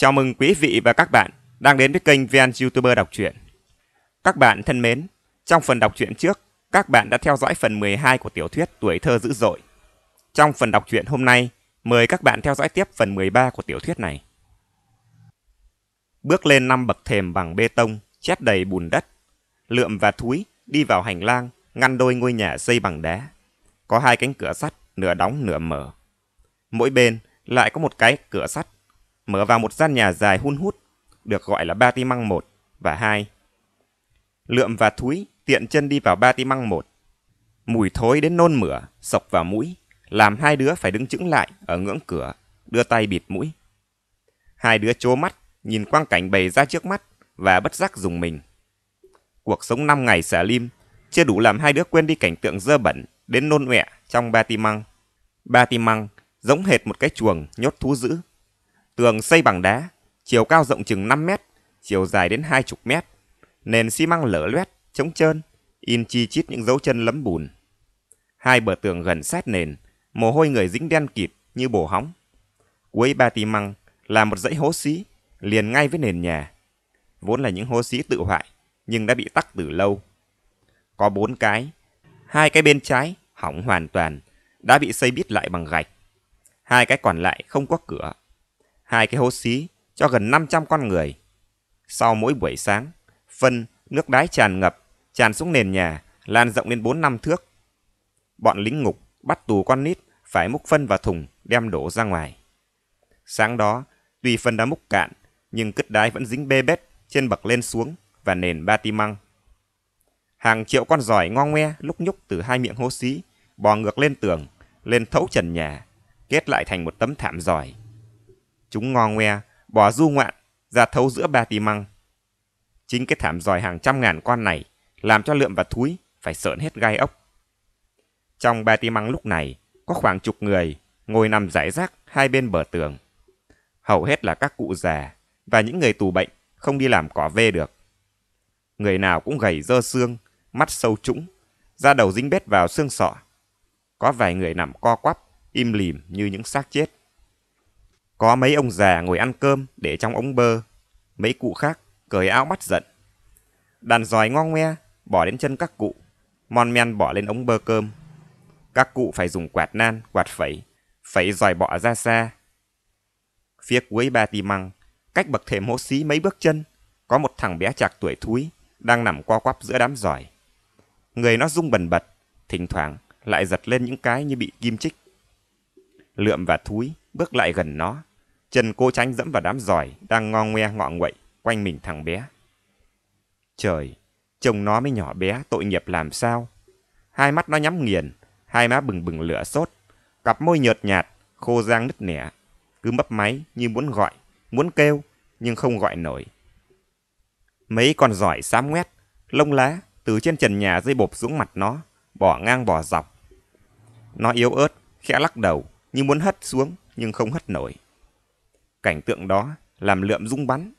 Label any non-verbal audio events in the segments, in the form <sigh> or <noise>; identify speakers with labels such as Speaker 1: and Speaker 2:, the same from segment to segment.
Speaker 1: Chào mừng quý vị và các bạn đang đến với kênh VN YouTuber đọc truyện. Các bạn thân mến, trong phần đọc truyện trước, các bạn đã theo dõi phần 12 của tiểu thuyết Tuổi thơ dữ dội. Trong phần đọc truyện hôm nay, mời các bạn theo dõi tiếp phần 13 của tiểu thuyết này. Bước lên năm bậc thềm bằng bê tông, chét đầy bùn đất, lượm và thúi đi vào hành lang, ngăn đôi ngôi nhà xây bằng đá. Có hai cánh cửa sắt, nửa đóng nửa mở. Mỗi bên lại có một cái cửa sắt mở vào một gian nhà dài hun hút, được gọi là Ba Ti Măng 1 và hai Lượm và thúy tiện chân đi vào Ba Ti Măng 1. Mùi thối đến nôn mửa, sộc vào mũi, làm hai đứa phải đứng chững lại ở ngưỡng cửa, đưa tay bịt mũi. Hai đứa chố mắt, nhìn quang cảnh bày ra trước mắt và bất giác dùng mình. Cuộc sống năm ngày xả lim chưa đủ làm hai đứa quên đi cảnh tượng dơ bẩn đến nôn ọe trong Ba Ti Măng. Ba Ti Măng giống hệt một cái chuồng nhốt thú dữ Tường xây bằng đá, chiều cao rộng chừng 5 mét, chiều dài đến 20 mét. Nền xi măng lở loét, trống trơn, in chi chít những dấu chân lấm bùn. Hai bờ tường gần sát nền, mồ hôi người dính đen kịt như bổ hóng. Cuối ba ti măng là một dãy hố xí, liền ngay với nền nhà. Vốn là những hố xí tự hoại, nhưng đã bị tắc từ lâu. Có bốn cái, hai cái bên trái hỏng hoàn toàn, đã bị xây bít lại bằng gạch. Hai cái còn lại không có cửa, hai cái hố xí cho gần 500 con người. Sau mỗi buổi sáng, phân, nước đái tràn ngập, tràn xuống nền nhà, lan rộng lên 4 năm thước. Bọn lính ngục bắt tù con nít phải múc phân vào thùng đem đổ ra ngoài. Sáng đó, tuy phân đã múc cạn, nhưng cứt đái vẫn dính bê bết trên bậc lên xuống và nền ba ti măng. Hàng triệu con giỏi ngon ngoe lúc nhúc từ hai miệng hố xí, bò ngược lên tường, lên thấu trần nhà, kết lại thành một tấm thảm giỏi Chúng ngo ngoe, bò du ngoạn, ra thấu giữa ba tì măng. Chính cái thảm dòi hàng trăm ngàn con này làm cho lượm và thúi phải sợn hết gai ốc. Trong ba tì măng lúc này, có khoảng chục người ngồi nằm rải rác hai bên bờ tường. Hầu hết là các cụ già và những người tù bệnh không đi làm cỏ vê được. Người nào cũng gầy dơ xương, mắt sâu trũng, da đầu dính bết vào xương sọ. Có vài người nằm co quắp, im lìm như những xác chết. Có mấy ông già ngồi ăn cơm để trong ống bơ, mấy cụ khác cởi áo bắt giận. Đàn giòi ngo ngoe bỏ đến chân các cụ, mon men bỏ lên ống bơ cơm. Các cụ phải dùng quạt nan, quạt phẩy, phẩy giòi bỏ ra xa. Phía cuối ba tì măng, cách bậc thềm hố xí mấy bước chân, có một thằng bé chạc tuổi thúi đang nằm co quắp giữa đám giỏi. Người nó rung bần bật, thỉnh thoảng lại giật lên những cái như bị kim chích. Lượm và thúi bước lại gần nó, Chân cô tránh dẫm vào đám giỏi đang ngon ngoe ngọ nguậy quanh mình thằng bé. Trời, chồng nó mới nhỏ bé tội nghiệp làm sao. Hai mắt nó nhắm nghiền, hai má bừng bừng lửa sốt, cặp môi nhợt nhạt, khô rang nứt nẻ, cứ mấp máy như muốn gọi, muốn kêu nhưng không gọi nổi. Mấy con giỏi xám ngoét, lông lá từ trên trần nhà rơi bộp xuống mặt nó, bỏ ngang bỏ dọc. Nó yếu ớt, khẽ lắc đầu, như muốn hất xuống nhưng không hất nổi. Cảnh tượng đó làm lượm rung bắn.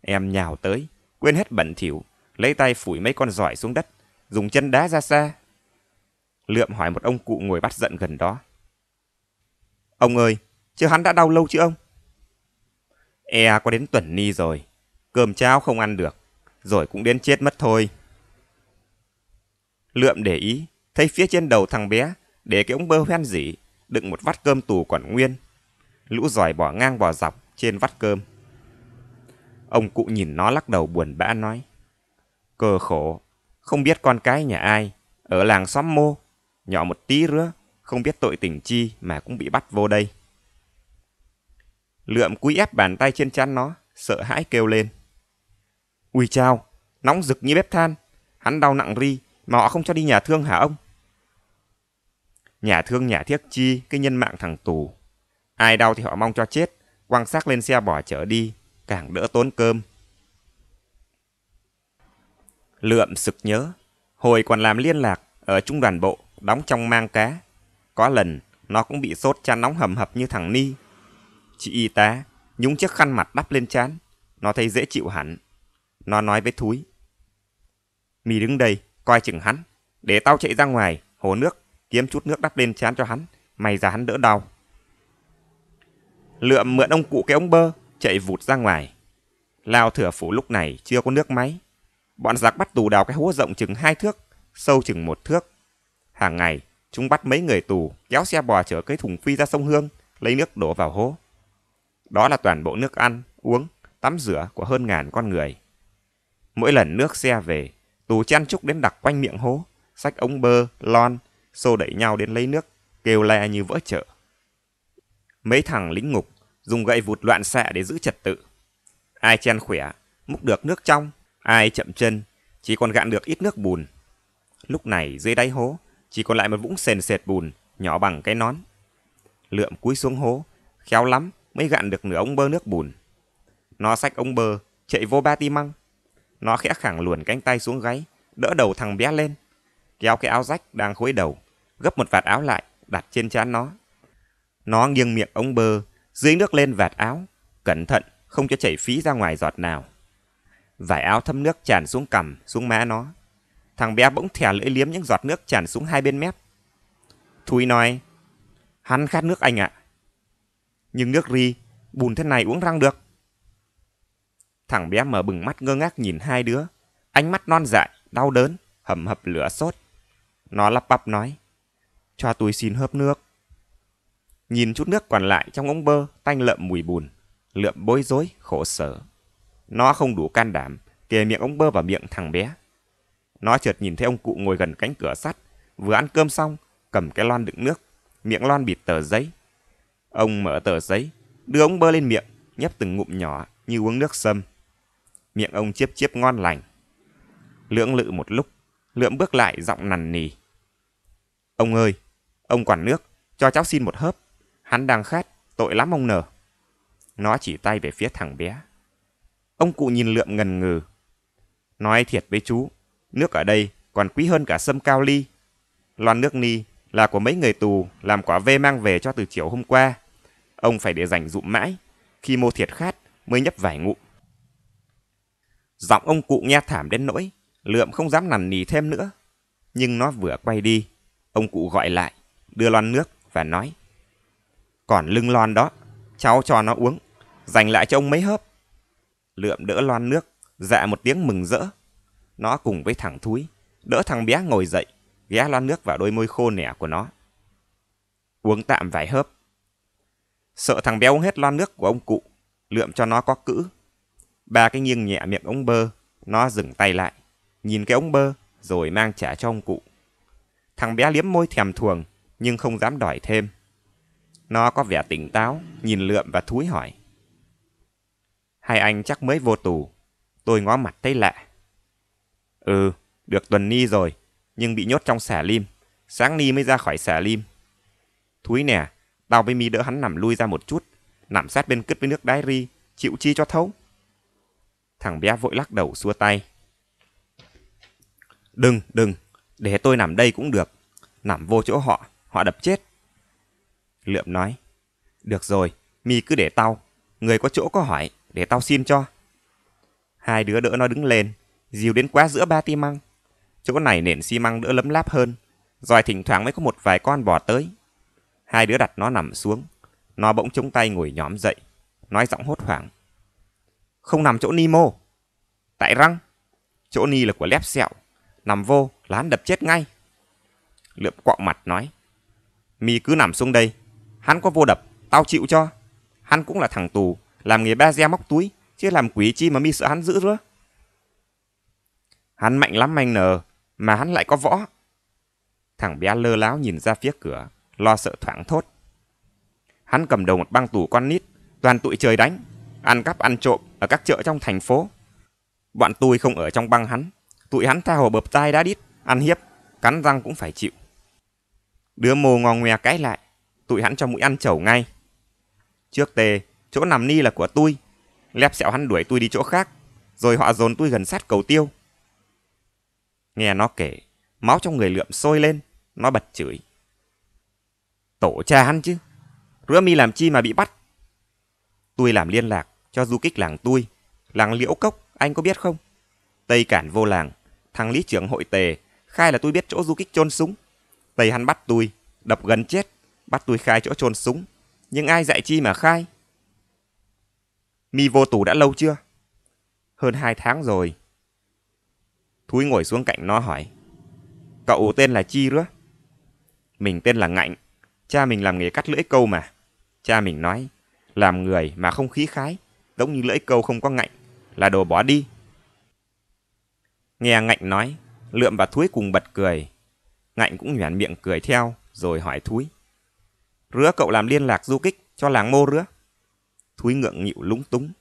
Speaker 1: Em nhào tới, quên hết bẩn thỉu, lấy tay phủi mấy con giỏi xuống đất, dùng chân đá ra xa. Lượm hỏi một ông cụ ngồi bắt giận gần đó. Ông ơi, chứ hắn đã đau lâu chứ ông? E có đến tuần ni rồi, cơm cháo không ăn được, rồi cũng đến chết mất thôi. Lượm để ý, thấy phía trên đầu thằng bé, để cái ống bơ hoen dỉ, đựng một vắt cơm tù còn nguyên. Lũ giỏi bỏ ngang bỏ dọc, trên vắt cơm. Ông cụ nhìn nó lắc đầu buồn bã nói. Cờ khổ, không biết con cái nhà ai, ở làng xóm mô, nhỏ một tí rứa, không biết tội tình chi mà cũng bị bắt vô đây. Lượm cúi ép bàn tay trên chán nó, sợ hãi kêu lên. Ui chao, nóng rực như bếp than, hắn đau nặng ri mà họ không cho đi nhà thương hả ông? Nhà thương nhà thiết chi cái nhân mạng thằng tù. Ai đau thì họ mong cho chết, quăng xác lên xe bỏ chở đi, càng đỡ tốn cơm. Lượm sực nhớ, hồi còn làm liên lạc ở trung đoàn bộ, đóng trong mang cá. Có lần, nó cũng bị sốt chán nóng hầm hập như thằng Ni. Chị y tá nhúng chiếc khăn mặt đắp lên chán, nó thấy dễ chịu hẳn. Nó nói với Thúi. Mì đứng đây, coi chừng hắn. Để tao chạy ra ngoài, hồ nước, kiếm chút nước đắp lên chán cho hắn. May ra hắn đỡ đau. Lượm mượn ông cụ cái ống bơ, chạy vụt ra ngoài. Lao thửa phủ lúc này chưa có nước máy. Bọn giặc bắt tù đào cái hố rộng chừng hai thước, sâu chừng một thước. Hàng ngày, chúng bắt mấy người tù, kéo xe bò chở cái thùng phi ra sông Hương, lấy nước đổ vào hố. Đó là toàn bộ nước ăn, uống, tắm rửa của hơn ngàn con người. Mỗi lần nước xe về, tù chăn trúc đến đặt quanh miệng hố, sách ống bơ, lon, xô đẩy nhau đến lấy nước, kêu le như vỡ chợ. Mấy thằng lính ngục dùng gậy vụt loạn xạ để giữ trật tự. Ai chen khỏe, múc được nước trong, ai chậm chân, chỉ còn gạn được ít nước bùn. Lúc này dưới đáy hố, chỉ còn lại một vũng sền sệt bùn, nhỏ bằng cái nón. Lượm cúi xuống hố, khéo lắm mới gạn được nửa ống bơ nước bùn. Nó xách ống bơ, chạy vô ba ti măng. Nó khẽ khẳng luồn cánh tay xuống gáy, đỡ đầu thằng bé lên. Kéo cái áo rách đang khối đầu, gấp một vạt áo lại, đặt trên trán nó nó nghiêng miệng ống bơ, dưới nước lên vạt áo, cẩn thận không cho chảy phí ra ngoài giọt nào. Vải áo thấm nước tràn xuống cằm, xuống má nó. Thằng bé bỗng thè lưỡi liếm những giọt nước tràn xuống hai bên mép. Thúy nói, hắn khát nước anh ạ. Nhưng nước ri, bùn thế này uống răng được. Thằng bé mở bừng mắt ngơ ngác nhìn hai đứa. Ánh mắt non dại, đau đớn, hầm hập lửa sốt. Nó lắp bắp nói, cho tôi xin hớp nước. Nhìn chút nước còn lại trong ống bơ, tanh lợm mùi bùn. Lượm bối rối, khổ sở. Nó không đủ can đảm, kề miệng ống bơ vào miệng thằng bé. Nó chợt nhìn thấy ông cụ ngồi gần cánh cửa sắt, vừa ăn cơm xong, cầm cái lon đựng nước, miệng lon bịt tờ giấy. Ông mở tờ giấy, đưa ống bơ lên miệng, nhấp từng ngụm nhỏ như uống nước sâm. Miệng ông chiếp chiếp ngon lành. Lưỡng lự một lúc, lượm bước lại giọng nằn nì. Ông ơi, ông quản nước, cho cháu xin một hớp. Hắn đang khát, tội lắm ông nở. Nó chỉ tay về phía thằng bé. Ông cụ nhìn lượm ngần ngừ. Nói thiệt với chú, nước ở đây còn quý hơn cả sâm cao ly. Loan nước ni là của mấy người tù làm quả vê mang về cho từ chiều hôm qua. Ông phải để dành dụm mãi, khi mô thiệt khát mới nhấp vải ngụm. Giọng ông cụ nghe thảm đến nỗi, lượm không dám nằn nì thêm nữa. Nhưng nó vừa quay đi, ông cụ gọi lại, đưa loan nước và nói. Còn lưng loan đó, cháu cho nó uống, dành lại cho ông mấy hớp. Lượm đỡ loan nước, dạ một tiếng mừng rỡ. Nó cùng với thằng thúi, đỡ thằng bé ngồi dậy, ghé loan nước vào đôi môi khô nẻ của nó. Uống tạm vài hớp. Sợ thằng bé uống hết loan nước của ông cụ, lượm cho nó có cữ. Ba cái nghiêng nhẹ miệng ống bơ, nó dừng tay lại, nhìn cái ống bơ rồi mang trả cho ông cụ. Thằng bé liếm môi thèm thuồng nhưng không dám đòi thêm. Nó có vẻ tỉnh táo, nhìn lượm và thúi hỏi. Hai anh chắc mới vô tù. Tôi ngó mặt thấy lạ. Ừ, được tuần ni rồi, nhưng bị nhốt trong xả lim. Sáng ni mới ra khỏi xả lim. Thúi nè, tao với mi đỡ hắn nằm lui ra một chút, nằm sát bên cứt với nước đái ri, chịu chi cho thấu. Thằng bé vội lắc đầu xua tay. Đừng, đừng, để tôi nằm đây cũng được. Nằm vô chỗ họ, họ đập chết. Lượm nói, được rồi, mi cứ để tao, người có chỗ có hỏi, để tao xin cho. Hai đứa đỡ nó đứng lên, dìu đến quá giữa ba ti măng. Chỗ này nền xi măng đỡ lấm láp hơn, rồi thỉnh thoảng mới có một vài con bò tới. Hai đứa đặt nó nằm xuống, nó bỗng chống tay ngồi nhóm dậy, nói giọng hốt hoảng. Không nằm chỗ ni mô. Tại răng, chỗ ni là của lép sẹo, nằm vô, lán đập chết ngay. Lượm quọ mặt nói, mi cứ nằm xuống đây, Hắn có vô đập, tao chịu cho. Hắn cũng là thằng tù, làm nghề ba re móc túi, chứ làm quỷ chi mà mi sợ hắn giữ nữa. Hắn mạnh lắm anh nờ, mà hắn lại có võ. Thằng bé lơ láo nhìn ra phía cửa, lo sợ thoảng thốt. Hắn cầm đầu một băng tù con nít, toàn tụi trời đánh, ăn cắp ăn trộm ở các chợ trong thành phố. Bọn tôi không ở trong băng hắn, tụi hắn tha hồ bợp tai đá đít, ăn hiếp, cắn răng cũng phải chịu. Đứa mồ ngò ngoe cãi lại, tụi hắn cho mũi ăn chẩu ngay. Trước tề, chỗ nằm ni là của tôi. Lép sẹo hắn đuổi tôi đi chỗ khác, rồi họ dồn tôi gần sát cầu tiêu. Nghe nó kể, máu trong người lượm sôi lên, nó bật chửi. Tổ cha hắn chứ, rứa mi làm chi mà bị bắt. Tôi làm liên lạc cho du kích làng tôi, làng liễu cốc, anh có biết không? Tây cản vô làng, thằng lý trưởng hội tề, khai là tôi biết chỗ du kích chôn súng. Tây hắn bắt tôi, đập gần chết, Bắt tôi khai chỗ trôn súng. Nhưng ai dạy chi mà khai? Mi vô tù đã lâu chưa? Hơn hai tháng rồi. Thúi ngồi xuống cạnh nó hỏi. Cậu tên là chi nữa? Mình tên là Ngạnh. Cha mình làm nghề cắt lưỡi câu mà. Cha mình nói, làm người mà không khí khái, giống như lưỡi câu không có ngạnh, là đồ bỏ đi. Nghe Ngạnh nói, Lượm và Thúi cùng bật cười. Ngạnh cũng nhoẻn miệng cười theo, rồi hỏi Thúi. Rứa cậu làm liên lạc du kích cho làng mô rứa. Thúy ngượng nghịu lúng túng.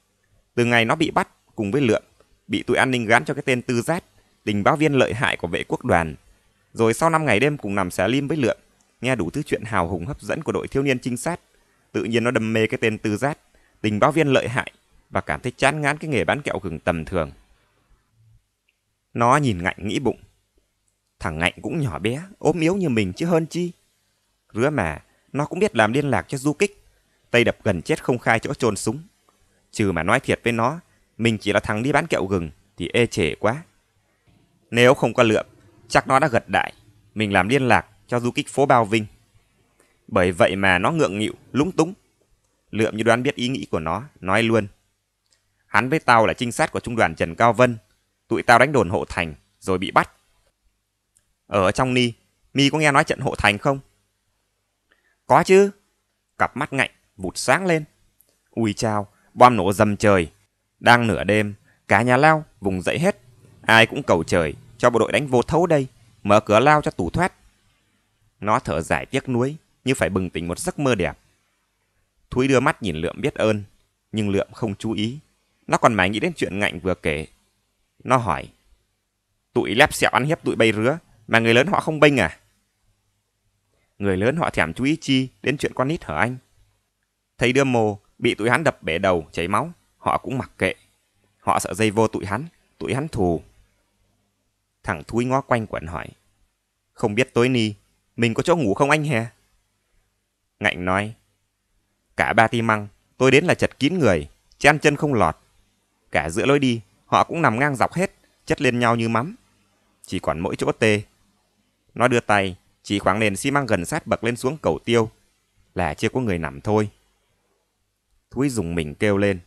Speaker 1: Từ ngày nó bị bắt cùng với lượm, bị tụi an ninh gán cho cái tên tư giác, tình báo viên lợi hại của vệ quốc đoàn. Rồi sau năm ngày đêm cùng nằm xé lim với lượm, nghe đủ thứ chuyện hào hùng hấp dẫn của đội thiếu niên trinh sát. Tự nhiên nó đâm mê cái tên tư giác, tình báo viên lợi hại và cảm thấy chán ngán cái nghề bán kẹo gừng tầm thường. Nó nhìn ngạnh nghĩ bụng. Thằng ngạnh cũng nhỏ bé, ốm yếu như mình chứ hơn chi. Rứa mà, nó cũng biết làm liên lạc cho du kích. Tây đập gần chết không khai chỗ chôn súng. Trừ mà nói thiệt với nó, mình chỉ là thằng đi bán kẹo gừng thì ê chề quá. Nếu không có lượm, chắc nó đã gật đại. Mình làm liên lạc cho du kích phố Bao Vinh. Bởi vậy mà nó ngượng nghịu, lúng túng. Lượm như đoán biết ý nghĩ của nó, nói luôn. Hắn với tao là trinh sát của trung đoàn Trần Cao Vân. Tụi tao đánh đồn hộ thành, rồi bị bắt. Ở trong Ni, Mi có nghe nói trận hộ thành không? Có chứ. Cặp mắt ngạnh, vụt sáng lên. Ui chao, bom nổ dầm trời. Đang nửa đêm, cả nhà lao, vùng dậy hết. Ai cũng cầu trời, cho bộ đội đánh vô thấu đây, mở cửa lao cho tủ thoát. Nó thở dài tiếc nuối, như phải bừng tỉnh một giấc mơ đẹp. Thúy đưa mắt nhìn Lượm biết ơn, nhưng Lượm không chú ý. Nó còn mãi nghĩ đến chuyện ngạnh vừa kể. Nó hỏi, tụi lép sẹo ăn hiếp tụi bay rứa, mà người lớn họ không bênh à? người lớn họ thèm chú ý chi đến chuyện con nít hở anh. Thấy đứa mồ bị tụi hắn đập bể đầu chảy máu, họ cũng mặc kệ. Họ sợ dây vô tụi hắn, tụi hắn thù. Thằng thúi ngó quanh quẩn hỏi. Không biết tối ni, mình có chỗ ngủ không anh hè? Ngạnh nói. Cả ba ti măng, tôi đến là chật kín người, chen chân không lọt. Cả giữa lối đi, họ cũng nằm ngang dọc hết, chất lên nhau như mắm. Chỉ còn mỗi chỗ tê. Nó đưa tay, chỉ khoảng nền xi măng gần sát bậc lên xuống cầu tiêu, là chưa có người nằm thôi. thúy dùng mình kêu lên.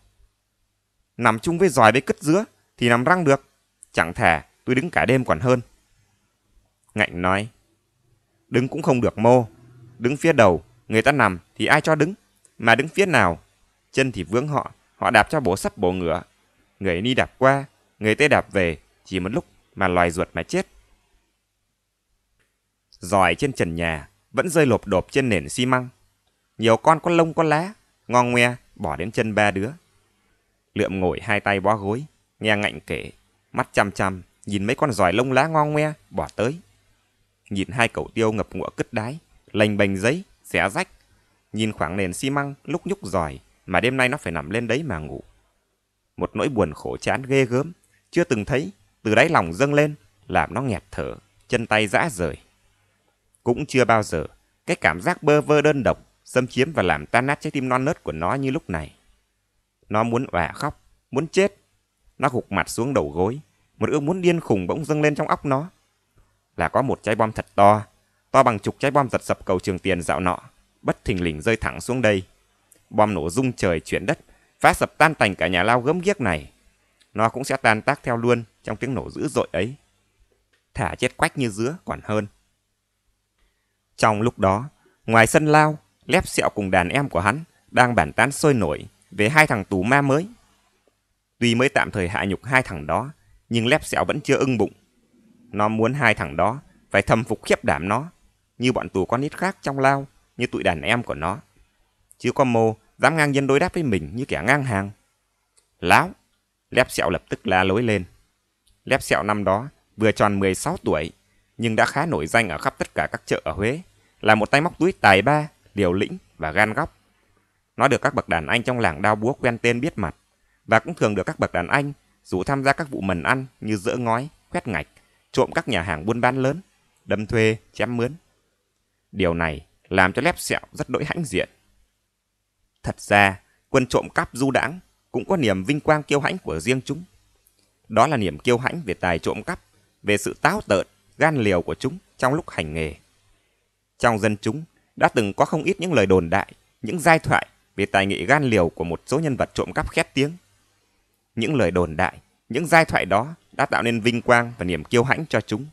Speaker 1: Nằm chung với giòi với cất giữa thì nằm răng được. Chẳng thà tôi đứng cả đêm còn hơn. Ngạnh nói. Đứng cũng không được mô. Đứng phía đầu, người ta nằm thì ai cho đứng. Mà đứng phía nào, chân thì vướng họ, họ đạp cho bổ sắp bổ ngựa. Người đi đạp qua, người tê đạp về, chỉ một lúc mà loài ruột mà chết giòi trên trần nhà vẫn rơi lộp đột trên nền xi măng. Nhiều con có lông có lá, ngon ngoe bỏ đến chân ba đứa. Lượm ngồi hai tay bó gối, nghe ngạnh kể, mắt chăm chăm, nhìn mấy con giòi lông lá ngon ngoe bỏ tới. Nhìn hai cậu tiêu ngập ngụa cứt đái, lành bành giấy, xé rách. Nhìn khoảng nền xi măng lúc nhúc giòi mà đêm nay nó phải nằm lên đấy mà ngủ. Một nỗi buồn khổ chán ghê gớm, chưa từng thấy, từ đáy lòng dâng lên, làm nó nghẹt thở, chân tay rã rời. Cũng chưa bao giờ, cái cảm giác bơ vơ đơn độc xâm chiếm và làm tan nát trái tim non nớt của nó như lúc này. Nó muốn òa khóc, muốn chết. Nó gục mặt xuống đầu gối, một ước muốn điên khùng bỗng dâng lên trong óc nó. Là có một trái bom thật to, to bằng chục trái bom giật sập cầu trường tiền dạo nọ, bất thình lình rơi thẳng xuống đây. Bom nổ rung trời chuyển đất, phá sập tan tành cả nhà lao gớm ghiếc này. Nó cũng sẽ tan tác theo luôn trong tiếng nổ dữ dội ấy. Thả chết quách như dứa còn hơn. Trong lúc đó, ngoài sân lao, lép sẹo cùng đàn em của hắn đang bản tán sôi nổi về hai thằng tù ma mới. Tuy mới tạm thời hạ nhục hai thằng đó, nhưng lép sẹo vẫn chưa ưng bụng. Nó muốn hai thằng đó phải thâm phục khiếp đảm nó, như bọn tù con nít khác trong lao, như tụi đàn em của nó. Chứ có mô dám ngang nhân đối đáp với mình như kẻ ngang hàng. Láo! Lép sẹo lập tức la lối lên. Lép sẹo năm đó vừa tròn 16 tuổi, nhưng đã khá nổi danh ở khắp tất cả các chợ ở Huế, là một tay móc túi tài ba, liều lĩnh và gan góc. Nó được các bậc đàn anh trong làng đao búa quen tên biết mặt, và cũng thường được các bậc đàn anh rủ tham gia các vụ mần ăn như dỡ ngói, khoét ngạch, trộm các nhà hàng buôn bán lớn, đâm thuê, chém mướn. Điều này làm cho lép sẹo rất đỗi hãnh diện. Thật ra, quân trộm cắp du đãng cũng có niềm vinh quang kiêu hãnh của riêng chúng. Đó là niềm kiêu hãnh về tài trộm cắp, về sự táo tợn gan liều của chúng trong lúc hành nghề. Trong dân chúng đã từng có không ít những lời đồn đại, những giai thoại về tài nghệ gan liều của một số nhân vật trộm cắp khét tiếng. Những lời đồn đại, những giai thoại đó đã tạo nên vinh quang và niềm kiêu hãnh cho chúng.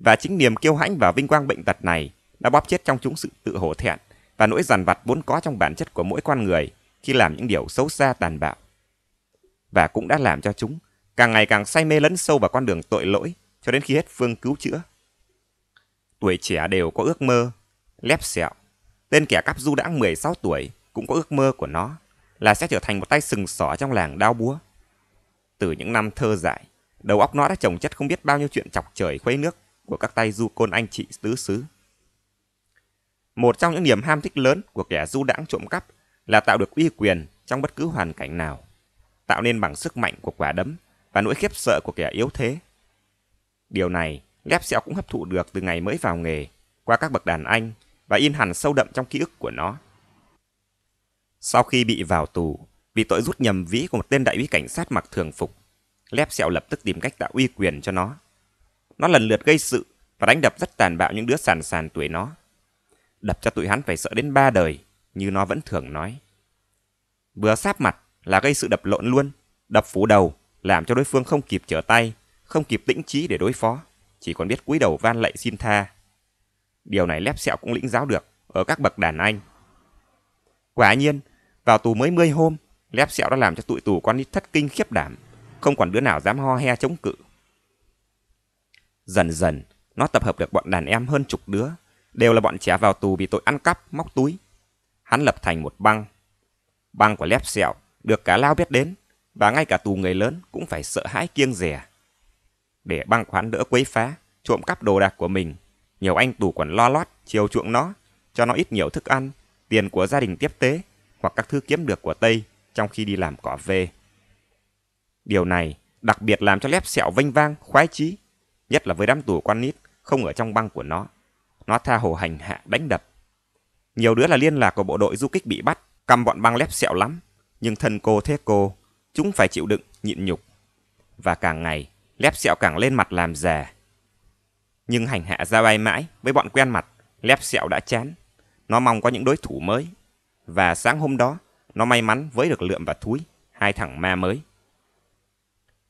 Speaker 1: Và chính niềm kiêu hãnh và vinh quang bệnh tật này đã bóp chết trong chúng sự tự hổ thẹn và nỗi dằn vặt vốn có trong bản chất của mỗi con người khi làm những điều xấu xa tàn bạo. Và cũng đã làm cho chúng càng ngày càng say mê lấn sâu vào con đường tội lỗi cho đến khi hết phương cứu chữa. Tuổi trẻ đều có ước mơ, lép sẹo. Tên kẻ cắp du đã 16 tuổi cũng có ước mơ của nó là sẽ trở thành một tay sừng sỏ trong làng đao búa. Từ những năm thơ dại, đầu óc nó đã trồng chất không biết bao nhiêu chuyện chọc trời khuấy nước của các tay du côn anh chị tứ xứ. Một trong những niềm ham thích lớn của kẻ du đãng trộm cắp là tạo được uy quyền trong bất cứ hoàn cảnh nào, tạo nên bằng sức mạnh của quả đấm và nỗi khiếp sợ của kẻ yếu thế. Điều này, Lép Sẹo cũng hấp thụ được từ ngày mới vào nghề, qua các bậc đàn anh và in hẳn sâu đậm trong ký ức của nó. Sau khi bị vào tù, vì tội rút nhầm vĩ của một tên đại úy cảnh sát mặc thường phục, Lép Sẹo lập tức tìm cách tạo uy quyền cho nó. Nó lần lượt gây sự và đánh đập rất tàn bạo những đứa sàn sàn tuổi nó. Đập cho tụi hắn phải sợ đến ba đời, như nó vẫn thường nói. Vừa sáp mặt là gây sự đập lộn luôn, đập phủ đầu, làm cho đối phương không kịp trở tay, không kịp tĩnh trí để đối phó, chỉ còn biết cúi đầu van lạy xin tha. Điều này lép sẹo cũng lĩnh giáo được ở các bậc đàn anh. Quả nhiên, vào tù mới mươi hôm, lép sẹo đã làm cho tụi tù con nít thất kinh khiếp đảm, không còn đứa nào dám ho he chống cự. Dần dần, nó tập hợp được bọn đàn em hơn chục đứa, đều là bọn trẻ vào tù vì tội ăn cắp, móc túi. Hắn lập thành một băng. Băng của lép sẹo được cả lao biết đến, và ngay cả tù người lớn cũng phải sợ hãi kiêng rè để băng khoán đỡ quấy phá, trộm cắp đồ đạc của mình. Nhiều anh tù còn lo lót, chiều chuộng nó, cho nó ít nhiều thức ăn, tiền của gia đình tiếp tế, hoặc các thứ kiếm được của Tây trong khi đi làm cỏ về. Điều này đặc biệt làm cho lép sẹo vênh vang, khoái chí, nhất là với đám tù quan nít không ở trong băng của nó. Nó tha hồ hành hạ đánh đập. Nhiều đứa là liên lạc của bộ đội du kích bị bắt, căm bọn băng lép sẹo lắm, nhưng thân cô thế cô, chúng phải chịu đựng, nhịn nhục. Và càng ngày, Lép sẹo càng lên mặt làm già. Nhưng hành hạ ra bay mãi với bọn quen mặt, lép sẹo đã chán. Nó mong có những đối thủ mới. Và sáng hôm đó, nó may mắn với được lượm và thúi, hai thằng ma mới.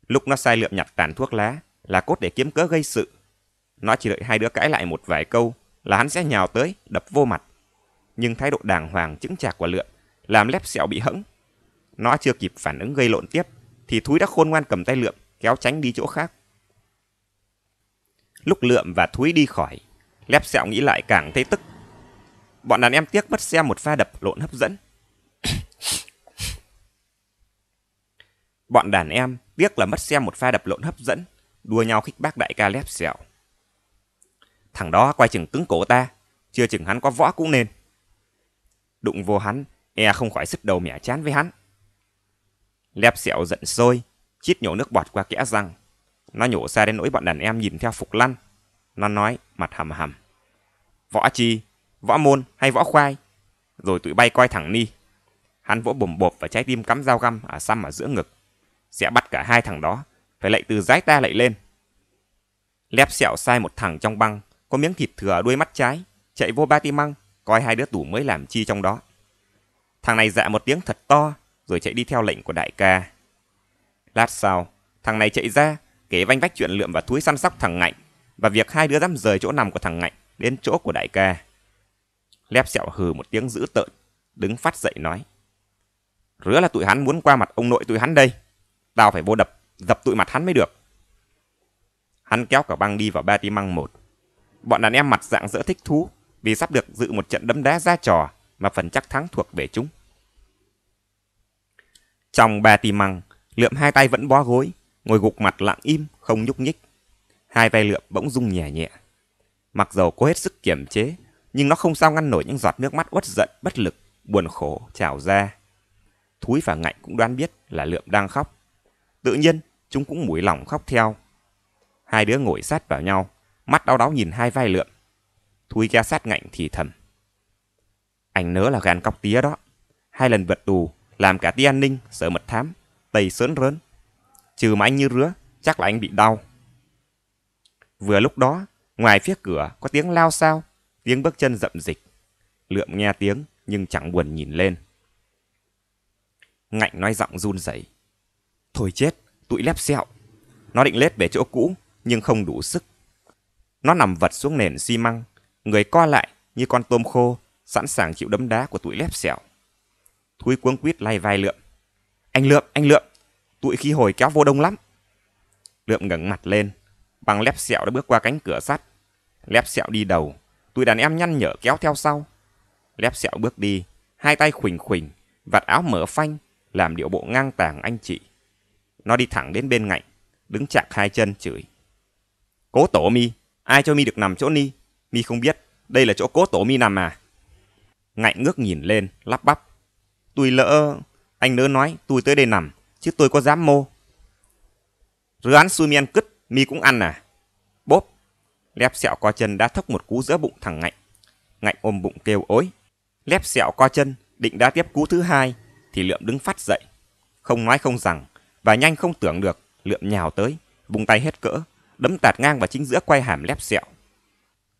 Speaker 1: Lúc nó sai lượm nhặt tàn thuốc lá là cốt để kiếm cớ gây sự. Nó chỉ đợi hai đứa cãi lại một vài câu là hắn sẽ nhào tới, đập vô mặt. Nhưng thái độ đàng hoàng chứng chạc của lượm làm lép sẹo bị hẫng. Nó chưa kịp phản ứng gây lộn tiếp thì thúi đã khôn ngoan cầm tay lượm kéo tránh đi chỗ khác. Lúc Lượm và Thúy đi khỏi, Lép Sẹo nghĩ lại càng thấy tức. Bọn đàn em tiếc mất xem một pha đập lộn hấp dẫn. <coughs> Bọn đàn em tiếc là mất xem một pha đập lộn hấp dẫn, đua nhau khích bác đại ca Lép Sẹo. Thằng đó quay chừng cứng cổ ta, chưa chừng hắn có võ cũng nên. Đụng vô hắn, e không khỏi sức đầu mẻ chán với hắn. Lép Sẹo giận sôi, Chít nhổ nước bọt qua kẽ răng. Nó nhổ xa đến nỗi bọn đàn em nhìn theo phục lăn. Nó nói, mặt hầm hầm. Võ chi, võ môn hay võ khoai? Rồi tụi bay coi thẳng Ni. Hắn vỗ bùm bộp vào trái tim cắm dao găm ở xăm ở giữa ngực. Sẽ bắt cả hai thằng đó, phải lạy từ giái ta lạy lên. Lép sẹo sai một thằng trong băng, có miếng thịt thừa đuôi mắt trái, chạy vô ba ti măng, coi hai đứa tủ mới làm chi trong đó. Thằng này dạ một tiếng thật to, rồi chạy đi theo lệnh của đại ca. Lát sau, thằng này chạy ra, kể vanh vách chuyện lượm và túi săn sóc thằng Ngạnh, và việc hai đứa dám rời chỗ nằm của thằng Ngạnh đến chỗ của đại ca. Lép sẹo hừ một tiếng dữ tợn, đứng phát dậy nói. Rứa là tụi hắn muốn qua mặt ông nội tụi hắn đây. Tao phải vô đập, dập tụi mặt hắn mới được. Hắn kéo cả băng đi vào ba ti măng một. Bọn đàn em mặt dạng dỡ thích thú vì sắp được dự một trận đấm đá ra trò mà phần chắc thắng thuộc về chúng. Trong ba ti măng, Lượm hai tay vẫn bó gối, ngồi gục mặt lặng im, không nhúc nhích. Hai vai lượm bỗng rung nhẹ nhẹ. Mặc dầu cố hết sức kiềm chế, nhưng nó không sao ngăn nổi những giọt nước mắt uất giận, bất lực, buồn khổ, trào ra. Thúi và Ngạnh cũng đoán biết là lượm đang khóc. Tự nhiên, chúng cũng mũi lòng khóc theo. Hai đứa ngồi sát vào nhau, mắt đau đáu nhìn hai vai lượm. Thúi cha sát Ngạnh thì thầm. Anh nớ là gan cóc tía đó. Hai lần vật tù, làm cả ti an ninh, sợ mật thám, tầy sớn rớn. Trừ mà anh như rứa, chắc là anh bị đau. Vừa lúc đó, ngoài phía cửa có tiếng lao sao, tiếng bước chân rậm dịch. Lượm nghe tiếng nhưng chẳng buồn nhìn lên. Ngạnh nói giọng run rẩy. Thôi chết, tụi lép sẹo. Nó định lết về chỗ cũ nhưng không đủ sức. Nó nằm vật xuống nền xi măng, người co lại như con tôm khô, sẵn sàng chịu đấm đá của tụi lép sẹo. Thúi cuống quýt lay vai lượm. Anh Lượm, anh Lượm, tụi khi hồi kéo vô đông lắm. Lượm ngẩng mặt lên, bằng lép sẹo đã bước qua cánh cửa sắt. Lép sẹo đi đầu, tụi đàn em nhăn nhở kéo theo sau. Lép sẹo bước đi, hai tay khuỳnh khuỳnh, vạt áo mở phanh, làm điệu bộ ngang tàng anh chị. Nó đi thẳng đến bên ngạnh, đứng chạc hai chân chửi. Cố tổ mi, ai cho mi được nằm chỗ ni? Mi không biết, đây là chỗ cố tổ mi nằm à. Ngạnh ngước nhìn lên, lắp bắp. Tôi lỡ... Anh nỡ nói tôi tới đây nằm, chứ tôi có dám mô. Rứa án xui mi ăn cứt, mi cũng ăn à? Bốp! Lép sẹo co chân đã thốc một cú giữa bụng thằng Ngạnh. Ngạnh ôm bụng kêu ối. Lép sẹo co chân, định đá tiếp cú thứ hai, thì Lượm đứng phát dậy. Không nói không rằng, và nhanh không tưởng được, Lượm nhào tới, vùng tay hết cỡ, đấm tạt ngang vào chính giữa quay hàm lép sẹo.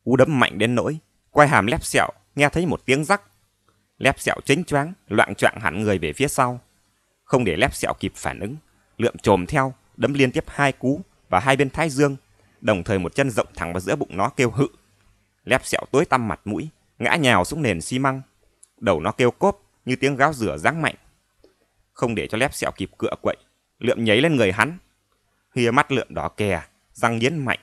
Speaker 1: Cú đấm mạnh đến nỗi, quay hàm lép sẹo nghe thấy một tiếng rắc Lép sẹo chính choáng, loạn choạng hẳn người về phía sau. Không để lép sẹo kịp phản ứng, lượm trồm theo, đấm liên tiếp hai cú và hai bên thái dương, đồng thời một chân rộng thẳng vào giữa bụng nó kêu hự. Lép sẹo tối tăm mặt mũi, ngã nhào xuống nền xi măng. Đầu nó kêu cốp như tiếng gáo rửa giáng mạnh. Không để cho lép sẹo kịp cựa quậy, lượm nhảy lên người hắn. Hia mắt lượm đỏ kè, răng nghiến mạnh,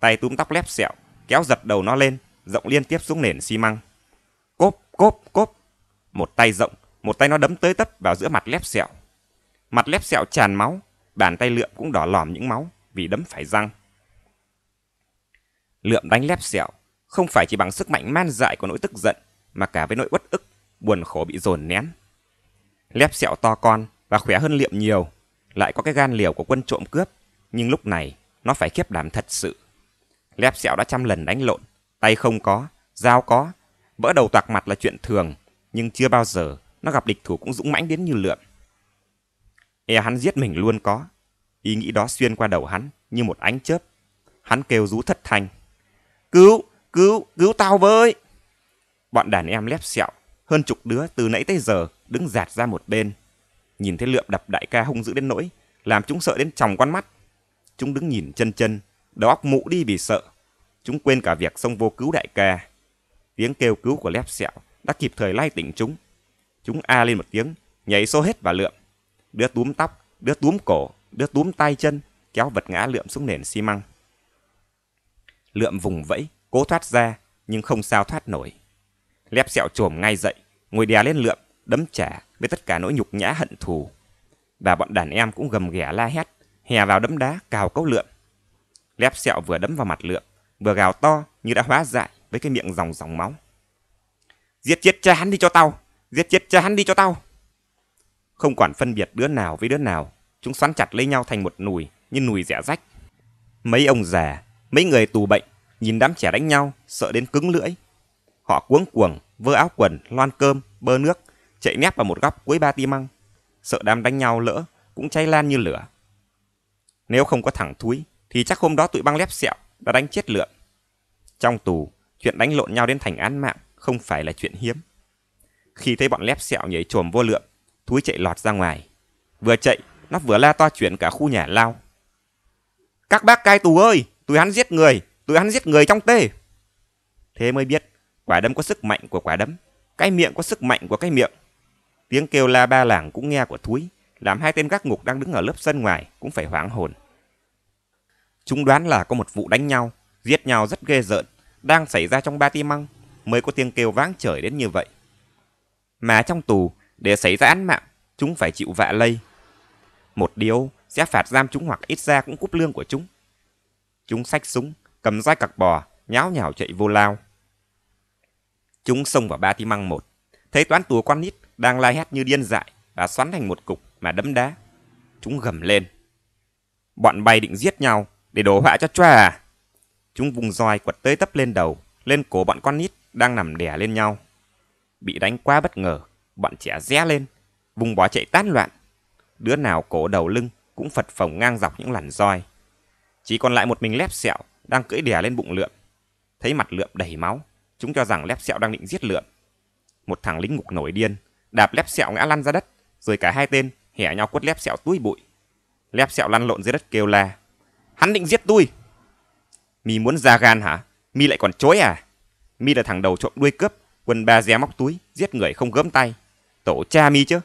Speaker 1: tay túm tóc lép sẹo, kéo giật đầu nó lên, rộng liên tiếp xuống nền xi măng. Cốp, cốp, cốp, một tay rộng, một tay nó đấm tới tấp vào giữa mặt lép sẹo. Mặt lép sẹo tràn máu, bàn tay lượm cũng đỏ lòm những máu vì đấm phải răng. Lượm đánh lép sẹo, không phải chỉ bằng sức mạnh man dại của nỗi tức giận, mà cả với nỗi uất ức, buồn khổ bị dồn nén. Lép sẹo to con và khỏe hơn liệm nhiều, lại có cái gan liều của quân trộm cướp, nhưng lúc này nó phải khiếp đảm thật sự. Lép sẹo đã trăm lần đánh lộn, tay không có, dao có, vỡ đầu toạc mặt là chuyện thường, nhưng chưa bao giờ nó gặp địch thủ cũng dũng mãnh đến như lượm. E hắn giết mình luôn có. Ý nghĩ đó xuyên qua đầu hắn như một ánh chớp. Hắn kêu rú thất thanh. Cứu, cứu, cứu tao với. Bọn đàn em lép xẹo hơn chục đứa từ nãy tới giờ đứng dạt ra một bên. Nhìn thấy lượm đập đại ca hung dữ đến nỗi, làm chúng sợ đến tròng con mắt. Chúng đứng nhìn chân chân, đầu óc mụ đi vì sợ. Chúng quên cả việc xông vô cứu đại ca. Tiếng kêu cứu của lép xẹo đã kịp thời lai tỉnh chúng. Chúng a lên một tiếng, nhảy xô hết vào lượm. Đứa túm tóc, đứa túm cổ, đứa túm tay chân, kéo vật ngã lượm xuống nền xi măng. Lượm vùng vẫy, cố thoát ra, nhưng không sao thoát nổi. Lép sẹo trồm ngay dậy, ngồi đè lên lượm, đấm trả với tất cả nỗi nhục nhã hận thù. Và bọn đàn em cũng gầm ghẻ la hét, hè vào đấm đá, cào cấu lượm. Lép sẹo vừa đấm vào mặt lượm, vừa gào to như đã hóa dại với cái miệng dòng dòng máu. Giết chết cha hắn đi cho tao, giết chết cha hắn đi cho tao. Không quản phân biệt đứa nào với đứa nào, chúng xoắn chặt lấy nhau thành một nùi như nùi rẻ rách. Mấy ông già, mấy người tù bệnh, nhìn đám trẻ đánh nhau, sợ đến cứng lưỡi. Họ cuống cuồng, vơ áo quần, loan cơm, bơ nước, chạy nép vào một góc cuối ba ti măng. Sợ đám đánh nhau lỡ, cũng cháy lan như lửa. Nếu không có thẳng thúi, thì chắc hôm đó tụi băng lép sẹo đã đánh chết lượn. Trong tù, chuyện đánh lộn nhau đến thành án mạng không phải là chuyện hiếm. Khi thấy bọn lép sẹo nhảy trồm vô lượng, Thúi chạy lọt ra ngoài. Vừa chạy, nó vừa la to chuyện cả khu nhà lao. Các bác cai tù ơi, tụi hắn giết người, tụi hắn giết người trong tê. Thế mới biết, quả đấm có sức mạnh của quả đấm, cái miệng có sức mạnh của cái miệng. Tiếng kêu la ba làng cũng nghe của Thúi, làm hai tên gác ngục đang đứng ở lớp sân ngoài cũng phải hoảng hồn. Chúng đoán là có một vụ đánh nhau, giết nhau rất ghê rợn, đang xảy ra trong ba ti măng mới có tiếng kêu vang trời đến như vậy. Mà trong tù, để xảy ra án mạng, chúng phải chịu vạ lây. Một điều sẽ phạt giam chúng hoặc ít ra cũng cúp lương của chúng. Chúng xách súng, cầm dai cặc bò, nháo nhào chạy vô lao. Chúng xông vào ba ti măng một, thấy toán tù quan nít đang la hét như điên dại và xoắn thành một cục mà đấm đá. Chúng gầm lên. Bọn bay định giết nhau để đổ họa cho choa à? Chúng vùng roi quật tới tấp lên đầu, lên cổ bọn con nít đang nằm đè lên nhau. Bị đánh quá bất ngờ, bọn trẻ ré lên, vùng bó chạy tán loạn. Đứa nào cổ đầu lưng cũng phật phồng ngang dọc những làn roi. Chỉ còn lại một mình lép sẹo đang cưỡi đè lên bụng lượm. Thấy mặt lượm đầy máu, chúng cho rằng lép sẹo đang định giết lượm. Một thằng lính ngục nổi điên, đạp lép sẹo ngã lăn ra đất, rồi cả hai tên hẻ nhau quất lép sẹo túi bụi. Lép sẹo lăn lộn dưới đất kêu la. Hắn định giết tôi! Mi muốn ra gan hả? Mi lại còn chối à? mi là thằng đầu trộm đuôi cướp quân ba dè móc túi giết người không gớm tay tổ cha mi chứ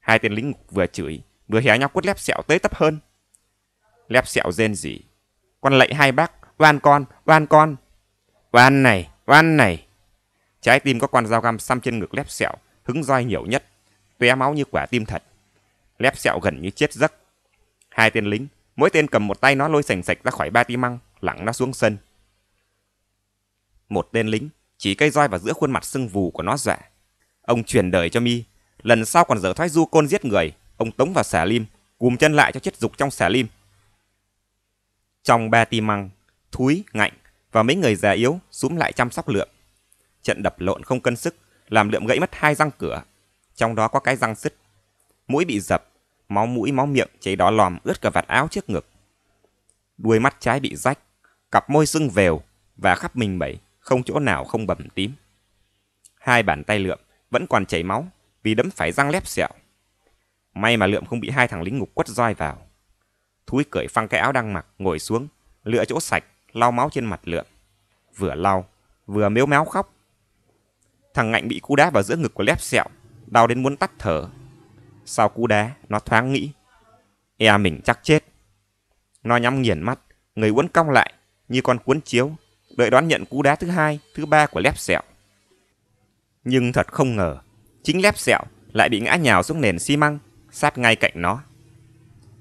Speaker 1: hai tên lính ngục vừa chửi vừa hé nhau quất lép sẹo tới tấp hơn lép sẹo rên rỉ con lạy hai bác oan con oan con oan này oan này trái tim có con dao găm xăm trên ngực lép sẹo hứng roi nhiều nhất tóe máu như quả tim thật lép sẹo gần như chết giấc hai tên lính mỗi tên cầm một tay nó lôi sành sạch ra khỏi ba ti măng lẳng nó xuống sân một tên lính chỉ cây roi vào giữa khuôn mặt sưng vù của nó dọa dạ. ông truyền đời cho mi lần sau còn dở thoái du côn giết người ông tống vào xà lim cùm chân lại cho chết dục trong xà lim trong ba ti măng thúi ngạnh và mấy người già yếu xúm lại chăm sóc lượm trận đập lộn không cân sức làm lượm gãy mất hai răng cửa trong đó có cái răng sứt mũi bị dập máu mũi máu miệng chảy đó lòm ướt cả vạt áo trước ngực đuôi mắt trái bị rách cặp môi sưng vèo và khắp mình bẩy không chỗ nào không bầm tím. Hai bàn tay lượm vẫn còn chảy máu vì đấm phải răng lép sẹo. May mà lượm không bị hai thằng lính ngục quất roi vào. Thúi cởi phăng cái áo đang mặc, ngồi xuống, lựa chỗ sạch, lau máu trên mặt lượm. Vừa lau, vừa mếu máu khóc. Thằng Ngạnh bị cú đá vào giữa ngực của lép sẹo, đau đến muốn tắt thở. Sau cú đá, nó thoáng nghĩ. E mình chắc chết. Nó nhắm nghiền mắt, người uốn cong lại, như con cuốn chiếu, đợi đón nhận cú đá thứ hai, thứ ba của Lép Sẹo. Nhưng thật không ngờ, chính Lép Sẹo lại bị ngã nhào xuống nền xi măng, sát ngay cạnh nó.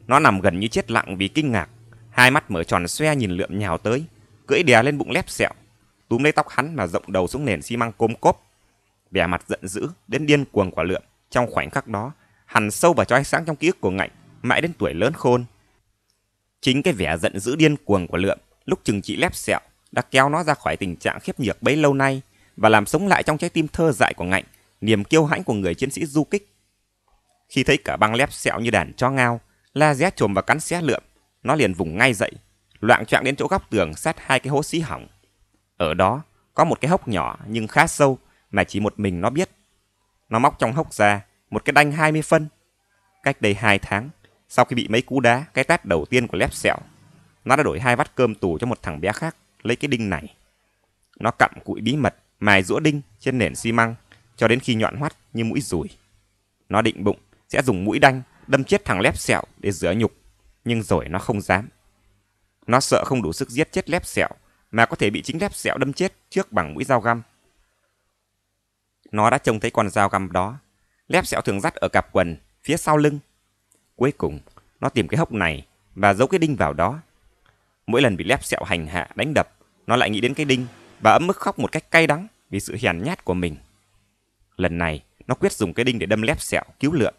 Speaker 1: Nó nằm gần như chết lặng vì kinh ngạc, hai mắt mở tròn xoe nhìn lượm nhào tới, cưỡi đè lên bụng Lép Sẹo, túm lấy tóc hắn mà rộng đầu xuống nền xi măng cốm cốp. Vẻ mặt giận dữ đến điên cuồng của lượm trong khoảnh khắc đó, hằn sâu vào cho ánh sáng trong ký ức của Ngạnh mãi đến tuổi lớn khôn. Chính cái vẻ giận dữ điên cuồng của lượm lúc chừng trị lép sẹo đã kéo nó ra khỏi tình trạng khiếp nhược bấy lâu nay và làm sống lại trong trái tim thơ dại của Ngạnh niềm kiêu hãnh của người chiến sĩ du kích. Khi thấy cả băng lép sẹo như đàn cho ngao, la ré chồm và cắn xé lượm, nó liền vùng ngay dậy, loạn choạng đến chỗ góc tường sát hai cái hố xí hỏng. Ở đó có một cái hốc nhỏ nhưng khá sâu mà chỉ một mình nó biết. Nó móc trong hốc ra một cái đanh 20 phân. Cách đây hai tháng, sau khi bị mấy cú đá, cái tát đầu tiên của lép sẹo, nó đã đổi hai vắt cơm tù cho một thằng bé khác lấy cái đinh này. Nó cặm cụi bí mật, mài rũa đinh trên nền xi măng cho đến khi nhọn hoắt như mũi rùi. Nó định bụng sẽ dùng mũi đanh đâm chết thằng lép sẹo để rửa nhục, nhưng rồi nó không dám. Nó sợ không đủ sức giết chết lép sẹo mà có thể bị chính lép sẹo đâm chết trước bằng mũi dao găm. Nó đã trông thấy con dao găm đó. Lép sẹo thường dắt ở cặp quần, phía sau lưng. Cuối cùng, nó tìm cái hốc này và giấu cái đinh vào đó Mỗi lần bị lép sẹo hành hạ đánh đập, nó lại nghĩ đến cái đinh và ấm ức khóc một cách cay đắng vì sự hèn nhát của mình. Lần này, nó quyết dùng cái đinh để đâm lép sẹo cứu lượm.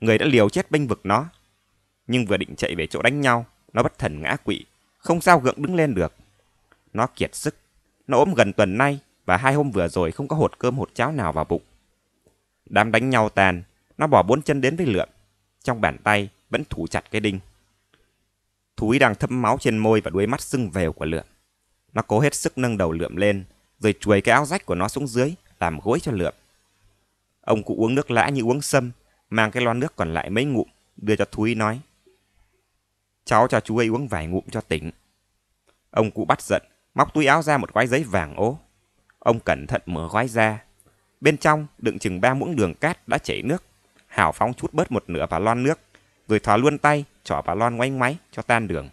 Speaker 1: Người đã liều chết bênh vực nó. Nhưng vừa định chạy về chỗ đánh nhau, nó bất thần ngã quỵ, không sao gượng đứng lên được. Nó kiệt sức, nó ốm gần tuần nay và hai hôm vừa rồi không có hột cơm hột cháo nào vào bụng. Đám đánh nhau tàn, nó bỏ bốn chân đến với lượm, trong bàn tay vẫn thủ chặt cái đinh. Thúi đang thấm máu trên môi và đuôi mắt sưng vèo của lượm. Nó cố hết sức nâng đầu lượm lên, rồi chuối cái áo rách của nó xuống dưới, làm gối cho lượm. Ông cụ uống nước lã như uống sâm, mang cái lon nước còn lại mấy ngụm, đưa cho Thúi nói. Cháu cho chú ấy uống vài ngụm cho tỉnh. Ông cụ bắt giận, móc túi áo ra một gói giấy vàng ố. Ông cẩn thận mở gói ra. Bên trong đựng chừng ba muỗng đường cát đã chảy nước. Hảo phóng chút bớt một nửa vào lon nước rồi thóa luôn tay, chỏ vào lon ngoánh máy cho tan đường.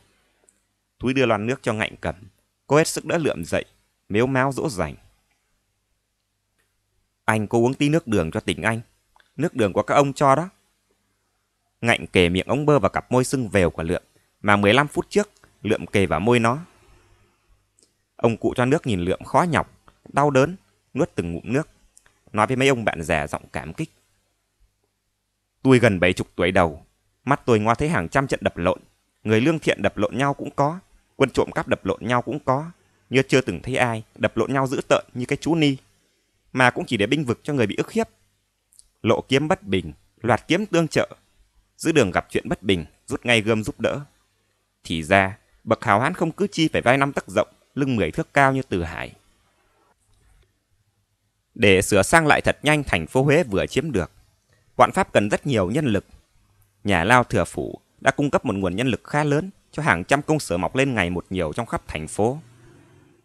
Speaker 1: Túi đưa lon nước cho ngạnh cầm, cô hết sức đỡ lượm dậy, mếu máo dỗ dành. Anh cô uống tí nước đường cho tỉnh anh, nước đường của các ông cho đó. Ngạnh kề miệng ống bơ và cặp môi sưng vèo của lượm, mà 15 phút trước lượm kề vào môi nó. Ông cụ cho nước nhìn lượm khó nhọc, đau đớn, nuốt từng ngụm nước, nói với mấy ông bạn già giọng cảm kích. Tôi gần bảy chục tuổi đầu, Mắt tôi ngoa thấy hàng trăm trận đập lộn, người lương thiện đập lộn nhau cũng có, quân trộm cắp đập lộn nhau cũng có, như chưa từng thấy ai đập lộn nhau dữ tợn như cái chú Ni, mà cũng chỉ để binh vực cho người bị ức hiếp. Lộ kiếm bất bình, loạt kiếm tương trợ, giữ đường gặp chuyện bất bình, rút ngay gươm giúp đỡ. Thì ra, bậc hào hán không cứ chi phải vai năm tấc rộng, lưng mười thước cao như Từ Hải. Để sửa sang lại thật nhanh thành phố Huế vừa chiếm được, bọn Pháp cần rất nhiều nhân lực nhà Lao Thừa Phủ đã cung cấp một nguồn nhân lực khá lớn cho hàng trăm công sở mọc lên ngày một nhiều trong khắp thành phố.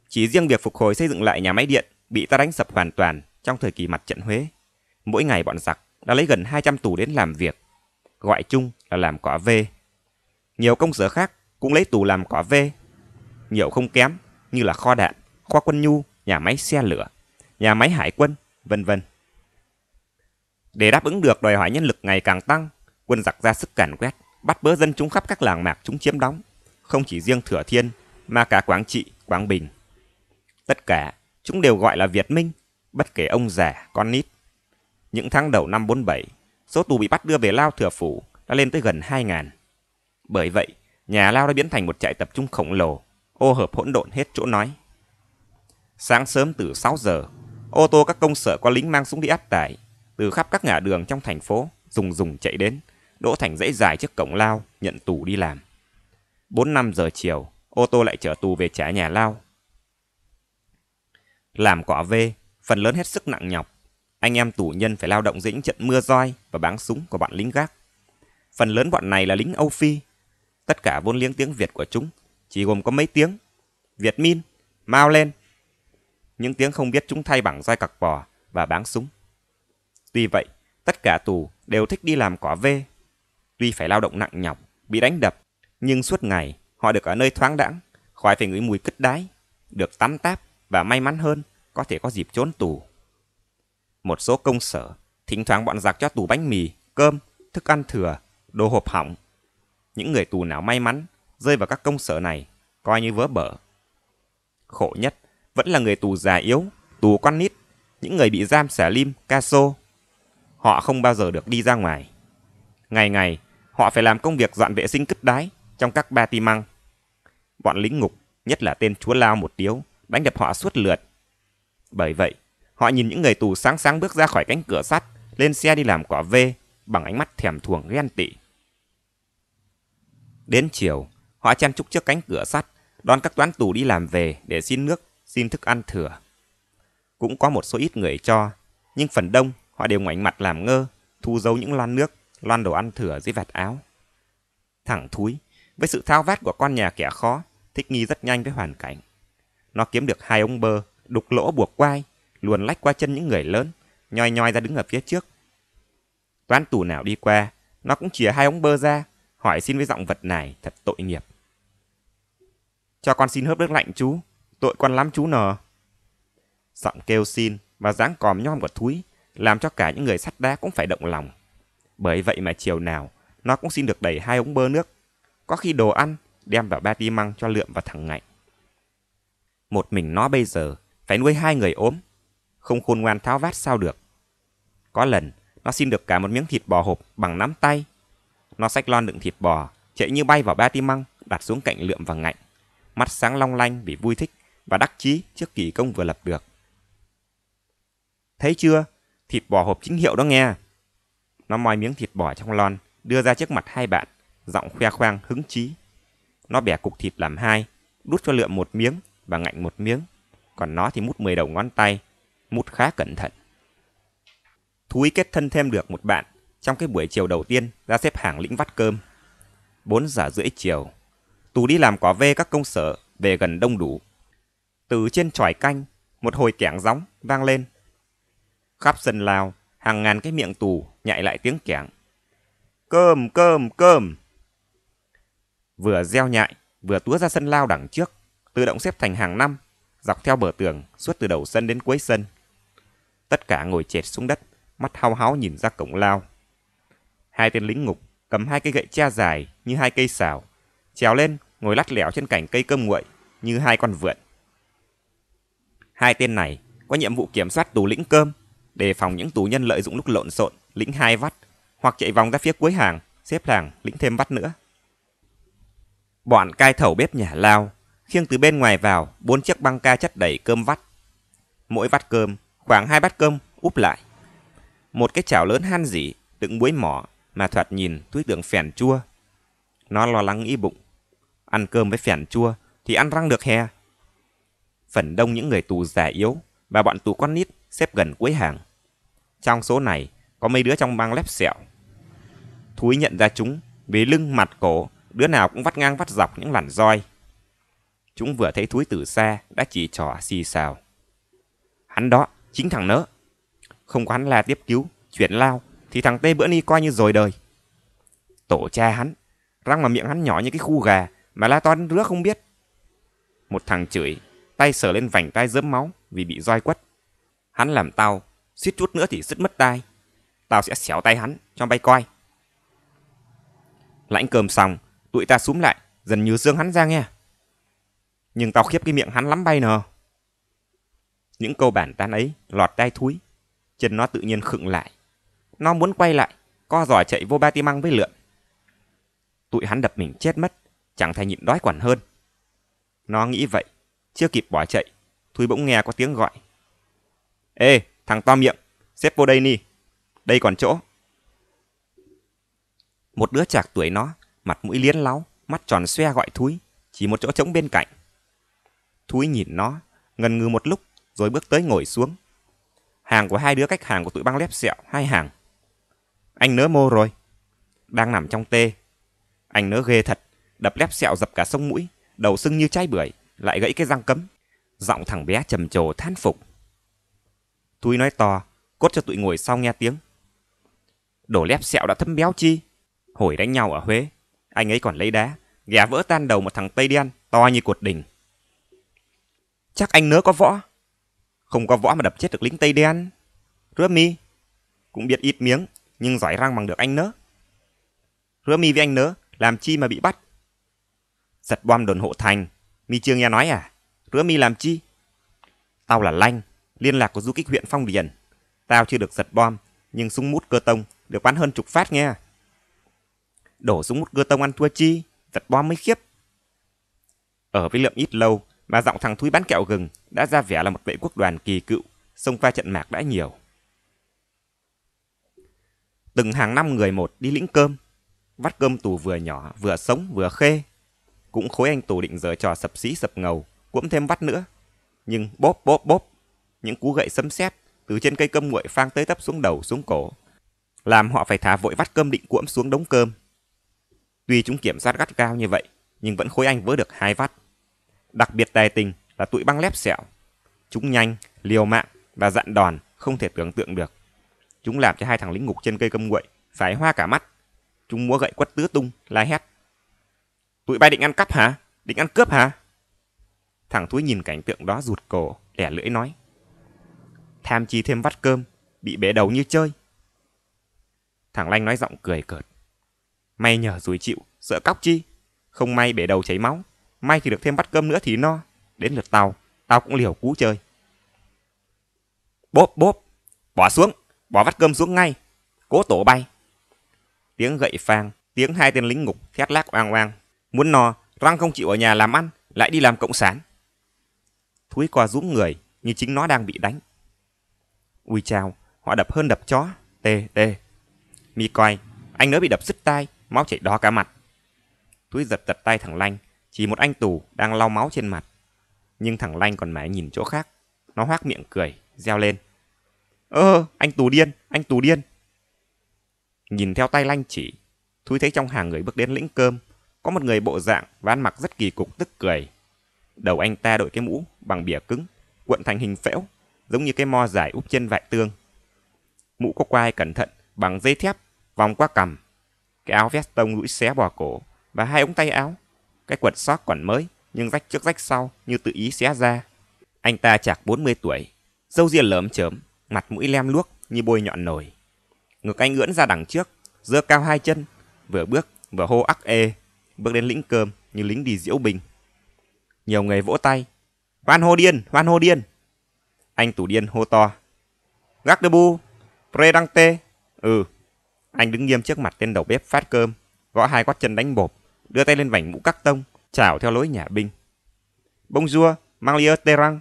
Speaker 1: Chỉ riêng việc phục hồi xây dựng lại nhà máy điện bị ta đánh sập hoàn toàn trong thời kỳ mặt trận Huế. Mỗi ngày bọn giặc đã lấy gần 200 tù đến làm việc, gọi chung là làm cỏ v. Nhiều công sở khác cũng lấy tù làm cỏ v. nhiều không kém như là kho đạn, kho quân nhu, nhà máy xe lửa, nhà máy hải quân, vân vân. Để đáp ứng được đòi hỏi nhân lực ngày càng tăng, quân giặc ra sức càn quét, bắt bớ dân chúng khắp các làng mạc chúng chiếm đóng, không chỉ riêng Thừa Thiên mà cả Quảng Trị, Quảng Bình. Tất cả chúng đều gọi là Việt Minh, bất kể ông già, con nít. Những tháng đầu năm 47, số tù bị bắt đưa về Lao Thừa Phủ đã lên tới gần 2.000. Bởi vậy, nhà Lao đã biến thành một trại tập trung khổng lồ, ô hợp hỗn độn hết chỗ nói. Sáng sớm từ 6 giờ, ô tô các công sở có lính mang súng đi áp tải, từ khắp các ngã đường trong thành phố, dùng dùng chạy đến, Đỗ Thành dãy dài trước cổng lao, nhận tù đi làm. 4 năm giờ chiều, ô tô lại chở tù về trả nhà lao. Làm quả vê, phần lớn hết sức nặng nhọc. Anh em tù nhân phải lao động dĩnh trận mưa roi và báng súng của bạn lính gác. Phần lớn bọn này là lính Âu Phi. Tất cả vốn liếng tiếng Việt của chúng chỉ gồm có mấy tiếng. Việt Min, mau lên. Những tiếng không biết chúng thay bằng roi cặc bò và báng súng. Tuy vậy, tất cả tù đều thích đi làm cỏ vê Tuy phải lao động nặng nhọc, bị đánh đập, nhưng suốt ngày họ được ở nơi thoáng đãng, khỏi phải ngửi mùi cứt đái, được tắm táp và may mắn hơn có thể có dịp trốn tù. Một số công sở, thỉnh thoảng bọn giặc cho tù bánh mì, cơm, thức ăn thừa, đồ hộp hỏng. Những người tù nào may mắn rơi vào các công sở này coi như vớ bở. Khổ nhất vẫn là người tù già yếu, tù con nít, những người bị giam xẻ lim, ca sô. Họ không bao giờ được đi ra ngoài. Ngày ngày, Họ phải làm công việc dọn vệ sinh cứt đái trong các ba ti măng. Bọn lính ngục, nhất là tên chúa Lao một tiếu đánh đập họ suốt lượt. Bởi vậy, họ nhìn những người tù sáng sáng bước ra khỏi cánh cửa sắt, lên xe đi làm quả vê, bằng ánh mắt thèm thuồng ghen tị. Đến chiều, họ chen chúc trước cánh cửa sắt, đón các toán tù đi làm về để xin nước, xin thức ăn thừa. Cũng có một số ít người cho, nhưng phần đông họ đều ngoảnh mặt làm ngơ, thu giấu những lon nước loan đồ ăn thừa dưới vạt áo. Thẳng thúi, với sự thao vát của con nhà kẻ khó, thích nghi rất nhanh với hoàn cảnh. Nó kiếm được hai ống bơ, đục lỗ buộc quai, luồn lách qua chân những người lớn, nhoi nhoi ra đứng ở phía trước. Toán tù nào đi qua, nó cũng chìa hai ống bơ ra, hỏi xin với giọng vật này thật tội nghiệp. Cho con xin hớp nước lạnh chú, tội con lắm chú nờ. Giọng kêu xin và dáng còm nhom của thúi làm cho cả những người sắt đá cũng phải động lòng. Bởi vậy mà chiều nào, nó cũng xin được đẩy hai ống bơ nước. Có khi đồ ăn, đem vào ba đi măng cho lượm và thằng ngạnh. Một mình nó bây giờ, phải nuôi hai người ốm. Không khôn ngoan tháo vát sao được. Có lần, nó xin được cả một miếng thịt bò hộp bằng nắm tay. Nó xách lon đựng thịt bò, chạy như bay vào ba ti măng, đặt xuống cạnh lượm và ngạnh. Mắt sáng long lanh vì vui thích và đắc chí trước kỳ công vừa lập được. Thấy chưa? Thịt bò hộp chính hiệu đó nghe. Nó moi miếng thịt bò trong lon, đưa ra trước mặt hai bạn, giọng khoe khoang hứng chí. Nó bẻ cục thịt làm hai, đút cho lượm một miếng và ngạnh một miếng, còn nó thì mút mười đầu ngón tay, mút khá cẩn thận. thúy kết thân thêm được một bạn trong cái buổi chiều đầu tiên ra xếp hàng lĩnh vắt cơm. 4 giờ rưỡi chiều, Tú đi làm quả vê các công sở về gần đông đủ. Từ trên tròi canh, một hồi kẻng gióng vang lên. Khắp sân lao, hàng ngàn cái miệng tù nhại lại tiếng kẻng. Cơm, cơm, cơm! Vừa gieo nhại, vừa túa ra sân lao đằng trước, tự động xếp thành hàng năm, dọc theo bờ tường, suốt từ đầu sân đến cuối sân. Tất cả ngồi chệt xuống đất, mắt hao háo nhìn ra cổng lao. Hai tên lính ngục cầm hai cây gậy tre dài như hai cây xào, trèo lên ngồi lắt lẻo trên cành cây cơm nguội như hai con vượn. Hai tên này có nhiệm vụ kiểm soát tù lĩnh cơm đề phòng những tù nhân lợi dụng lúc lộn xộn, lĩnh hai vắt, hoặc chạy vòng ra phía cuối hàng, xếp hàng, lĩnh thêm vắt nữa. Bọn cai thầu bếp nhà lao, khiêng từ bên ngoài vào bốn chiếc băng ca chất đầy cơm vắt. Mỗi vắt cơm, khoảng hai bát cơm, úp lại. Một cái chảo lớn han dỉ, đựng muối mỏ, mà thoạt nhìn túi tưởng phèn chua. Nó lo lắng nghĩ bụng. Ăn cơm với phèn chua thì ăn răng được hè. Phần đông những người tù già yếu và bọn tù con nít xếp gần cuối hàng. Trong số này, có mấy đứa trong băng lép sẹo. thúy nhận ra chúng, vì lưng mặt cổ, đứa nào cũng vắt ngang vắt dọc những làn roi. Chúng vừa thấy thúy từ xa, đã chỉ trỏ xì xào. Hắn đó, chính thằng nớ. Không có hắn la tiếp cứu, chuyển lao, thì thằng Tê bữa ni coi như rồi đời. Tổ cha hắn, răng mà miệng hắn nhỏ như cái khu gà, mà la to đến rứa không biết. Một thằng chửi, tay sờ lên vành tay dớm máu vì bị roi quất. Hắn làm tao, suýt chút nữa thì sứt mất tai, Tao sẽ xéo tay hắn, cho bay coi. Lãnh cơm xong, tụi ta súm lại, dần như dương hắn ra nghe. Nhưng tao khiếp cái miệng hắn lắm bay nờ. Những câu bản tán ấy lọt tai thúi, chân nó tự nhiên khựng lại. Nó muốn quay lại, co giò chạy vô ba ti măng với lượn. Tụi hắn đập mình chết mất, chẳng thay nhịn đói quản hơn. Nó nghĩ vậy, chưa kịp bỏ chạy, thúi bỗng nghe có tiếng gọi. Ê, Thằng to miệng, xếp vô đây đi Đây còn chỗ. Một đứa chạc tuổi nó, mặt mũi liến láo, mắt tròn xoe gọi Thúi, chỉ một chỗ trống bên cạnh. Thúi nhìn nó, ngần ngừ một lúc, rồi bước tới ngồi xuống. Hàng của hai đứa cách hàng của tụi băng lép sẹo, hai hàng. Anh nỡ mô rồi. Đang nằm trong tê. Anh nỡ ghê thật, đập lép sẹo dập cả sông mũi, đầu sưng như chai bưởi, lại gãy cái răng cấm. Giọng thằng bé trầm trồ than phục. Túi nói to, cốt cho tụi ngồi sau nghe tiếng. Đổ lép sẹo đã thấm béo chi. Hồi đánh nhau ở Huế, anh ấy còn lấy đá, gà vỡ tan đầu một thằng Tây Đen, to như cột đỉnh. Chắc anh nớ có võ. Không có võ mà đập chết được lính Tây Đen. Rứa mi, cũng biết ít miếng, nhưng giỏi răng bằng được anh nớ. Rứa mi với anh nớ, làm chi mà bị bắt? Giật bom đồn hộ thành, mi chưa nghe nói à? Rứa mi làm chi? Tao là Lanh, liên lạc của du kích huyện Phong Điền. Tao chưa được giật bom, nhưng súng mút cơ tông được bắn hơn chục phát nghe. Đổ súng mút cơ tông ăn thua chi, giật bom mới khiếp. Ở với lượng ít lâu mà giọng thằng thúi bán kẹo gừng đã ra vẻ là một vệ quốc đoàn kỳ cựu, xông pha trận mạc đã nhiều. Từng hàng năm người một đi lĩnh cơm, vắt cơm tù vừa nhỏ, vừa sống, vừa khê. Cũng khối anh tù định giờ trò sập xí sập ngầu, cũng thêm vắt nữa. Nhưng bóp bóp bóp những cú gậy sấm sét từ trên cây cơm nguội phang tới tấp xuống đầu xuống cổ, làm họ phải thả vội vắt cơm định cuỗm xuống đống cơm. Tuy chúng kiểm soát gắt gao như vậy, nhưng vẫn khối anh vỡ được hai vắt. Đặc biệt tài tình là tụi băng lép sẹo. Chúng nhanh, liều mạng và dặn đòn không thể tưởng tượng được. Chúng làm cho hai thằng lính ngục trên cây cơm nguội phải hoa cả mắt. Chúng múa gậy quất tứ tung, la hét. Tụi bay định ăn cắp hả? Định ăn cướp hả? Thằng thúi nhìn cảnh tượng đó rụt cổ, lẻ lưỡi nói tham chi thêm vắt cơm, bị bể đầu như chơi. Thằng Lanh nói giọng cười cợt. May nhờ rủi chịu, sợ cóc chi. Không may bể đầu chảy máu, may thì được thêm vắt cơm nữa thì no. Đến lượt tao, tao cũng liều cú chơi. Bốp bốp, bỏ xuống, bỏ vắt cơm xuống ngay. Cố tổ bay. Tiếng gậy phang, tiếng hai tên lính ngục thét lác oang oang. Muốn no, răng không chịu ở nhà làm ăn, lại đi làm cộng sản. Thúi qua rúm người, như chính nó đang bị đánh. Ui chào, họ đập hơn đập chó. Tê, tê. Mi coi, anh nữa bị đập sứt tay, máu chảy đỏ cả mặt. Túi giật tật tay thằng Lanh, chỉ một anh tù đang lau máu trên mặt. Nhưng thằng Lanh còn mãi nhìn chỗ khác. Nó hoác miệng cười, reo lên. Ơ, anh tù điên, anh tù điên. Nhìn theo tay Lanh chỉ, Thúy thấy trong hàng người bước đến lĩnh cơm, có một người bộ dạng và ăn mặc rất kỳ cục tức cười. Đầu anh ta đội cái mũ bằng bìa cứng, cuộn thành hình phễu giống như cái mo giải úp chân vại tương. Mũ có quai cẩn thận bằng dây thép vòng qua cằm, cái áo vest tông lũi xé bò cổ và hai ống tay áo, cái quần sót còn mới nhưng rách trước rách sau như tự ý xé ra. Anh ta chạc 40 tuổi, râu ria lởm chớm, mặt mũi lem luốc như bôi nhọn nồi. Ngực anh ưỡn ra đằng trước, dơ cao hai chân, vừa bước vừa hô ắc ê, bước đến lĩnh cơm như lính đi diễu bình Nhiều người vỗ tay. Hoan hô điên, hoan hô điên. Anh tủ điên hô to. Gác đơ bu, pre Ừ. Anh đứng nghiêm trước mặt tên đầu bếp phát cơm, gõ hai gót chân đánh bột, đưa tay lên vảnh mũ cắt tông, chào theo lối nhà binh. Bông rua, mang lia tê răng.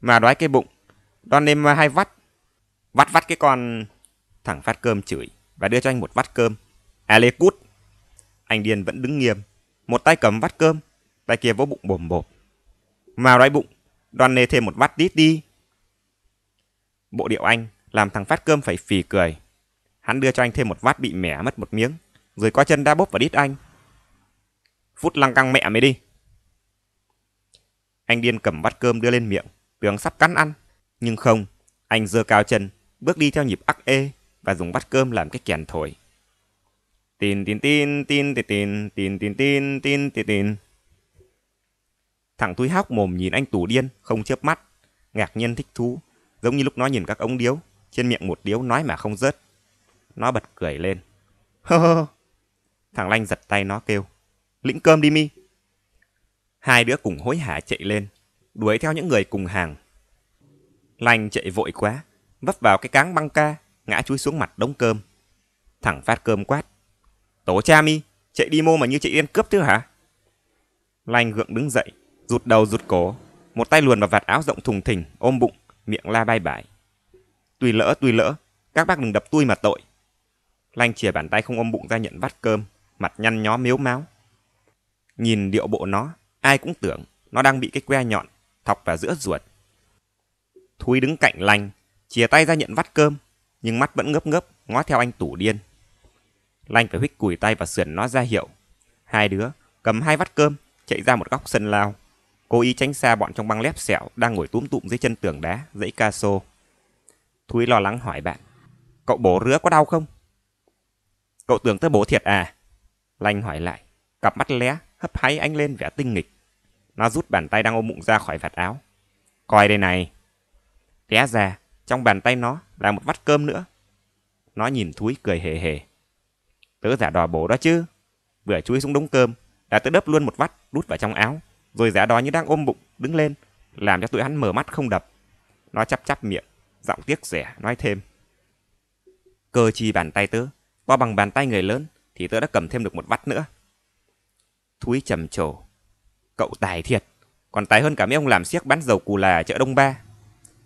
Speaker 1: Mà đoái cái bụng, đòn đêm hai vắt. Vắt vắt cái con... thẳng phát cơm chửi và đưa cho anh một vắt cơm. À lê cút. Anh điên vẫn đứng nghiêm, một tay cầm vắt cơm, tay kia vỗ bụng bồm bộp. Mà đoái bụng, đoàn nê thêm một vắt tít đi, Bộ điệu anh làm thằng phát cơm phải phì cười. Hắn đưa cho anh thêm một vát bị mẻ mất một miếng, rồi qua chân đa bốp và đít anh. Phút lăng căng mẹ mới đi. Anh điên cầm vát cơm đưa lên miệng, tưởng sắp cắn ăn. Nhưng không, anh giơ cao chân, bước đi theo nhịp ắc ê và dùng vát cơm làm cái kèn thổi. Tin tin tin tin tin tin tin tin tin tin tin tin. Thằng túi hóc mồm nhìn anh tủ điên, không chớp mắt, ngạc nhiên thích thú, giống như lúc nó nhìn các ống điếu, trên miệng một điếu nói mà không rớt. Nó bật cười lên. Hơ hơ. Thằng Lanh giật tay nó kêu. Lĩnh cơm đi mi. Hai đứa cùng hối hả chạy lên, đuổi theo những người cùng hàng. Lanh chạy vội quá, vấp vào cái cáng băng ca, ngã chúi xuống mặt đống cơm. Thằng phát cơm quát. Tổ cha mi, chạy đi mô mà như chạy điên cướp chứ hả? Lanh gượng đứng dậy, rụt đầu rụt cổ, một tay luồn vào vạt áo rộng thùng thình, ôm bụng, miệng la bay bải. Tùy lỡ, tùy lỡ, các bác đừng đập tôi mà tội. Lanh chìa bàn tay không ôm bụng ra nhận vắt cơm, mặt nhăn nhó miếu máu. Nhìn điệu bộ nó, ai cũng tưởng nó đang bị cái que nhọn, thọc vào giữa ruột. Thúi đứng cạnh lanh, chìa tay ra nhận vắt cơm, nhưng mắt vẫn ngớp ngớp, ngó theo anh tủ điên. Lanh phải huých cùi tay và sườn nó ra hiệu. Hai đứa, cầm hai vắt cơm, chạy ra một góc sân lao. Cố ý tránh xa bọn trong băng lép sẹo đang ngồi túm tụm dưới chân tường đá, dãy ca sô. Thúy lo lắng hỏi bạn. Cậu bố rứa có đau không? Cậu tưởng tới bố thiệt à? Lanh hỏi lại. Cặp mắt lé, hấp háy anh lên vẻ tinh nghịch. Nó rút bàn tay đang ôm bụng ra khỏi vạt áo. Coi đây này. Té ra, trong bàn tay nó là một vắt cơm nữa. Nó nhìn Thúy cười hề hề. Tớ giả đò bổ đó chứ. Vừa chui xuống đống cơm, đã tớ đớp luôn một vắt đút vào trong áo. Rồi giá đó như đang ôm bụng, đứng lên, làm cho tụi hắn mở mắt không đập. Nó chắp chắp miệng, giọng tiếc rẻ, nói thêm. Cơ chi bàn tay tớ, to bằng bàn tay người lớn, thì tớ đã cầm thêm được một vắt nữa. Thúy trầm trồ. Cậu tài thiệt, còn tài hơn cả mấy ông làm siếc bán dầu cù là ở chợ Đông Ba.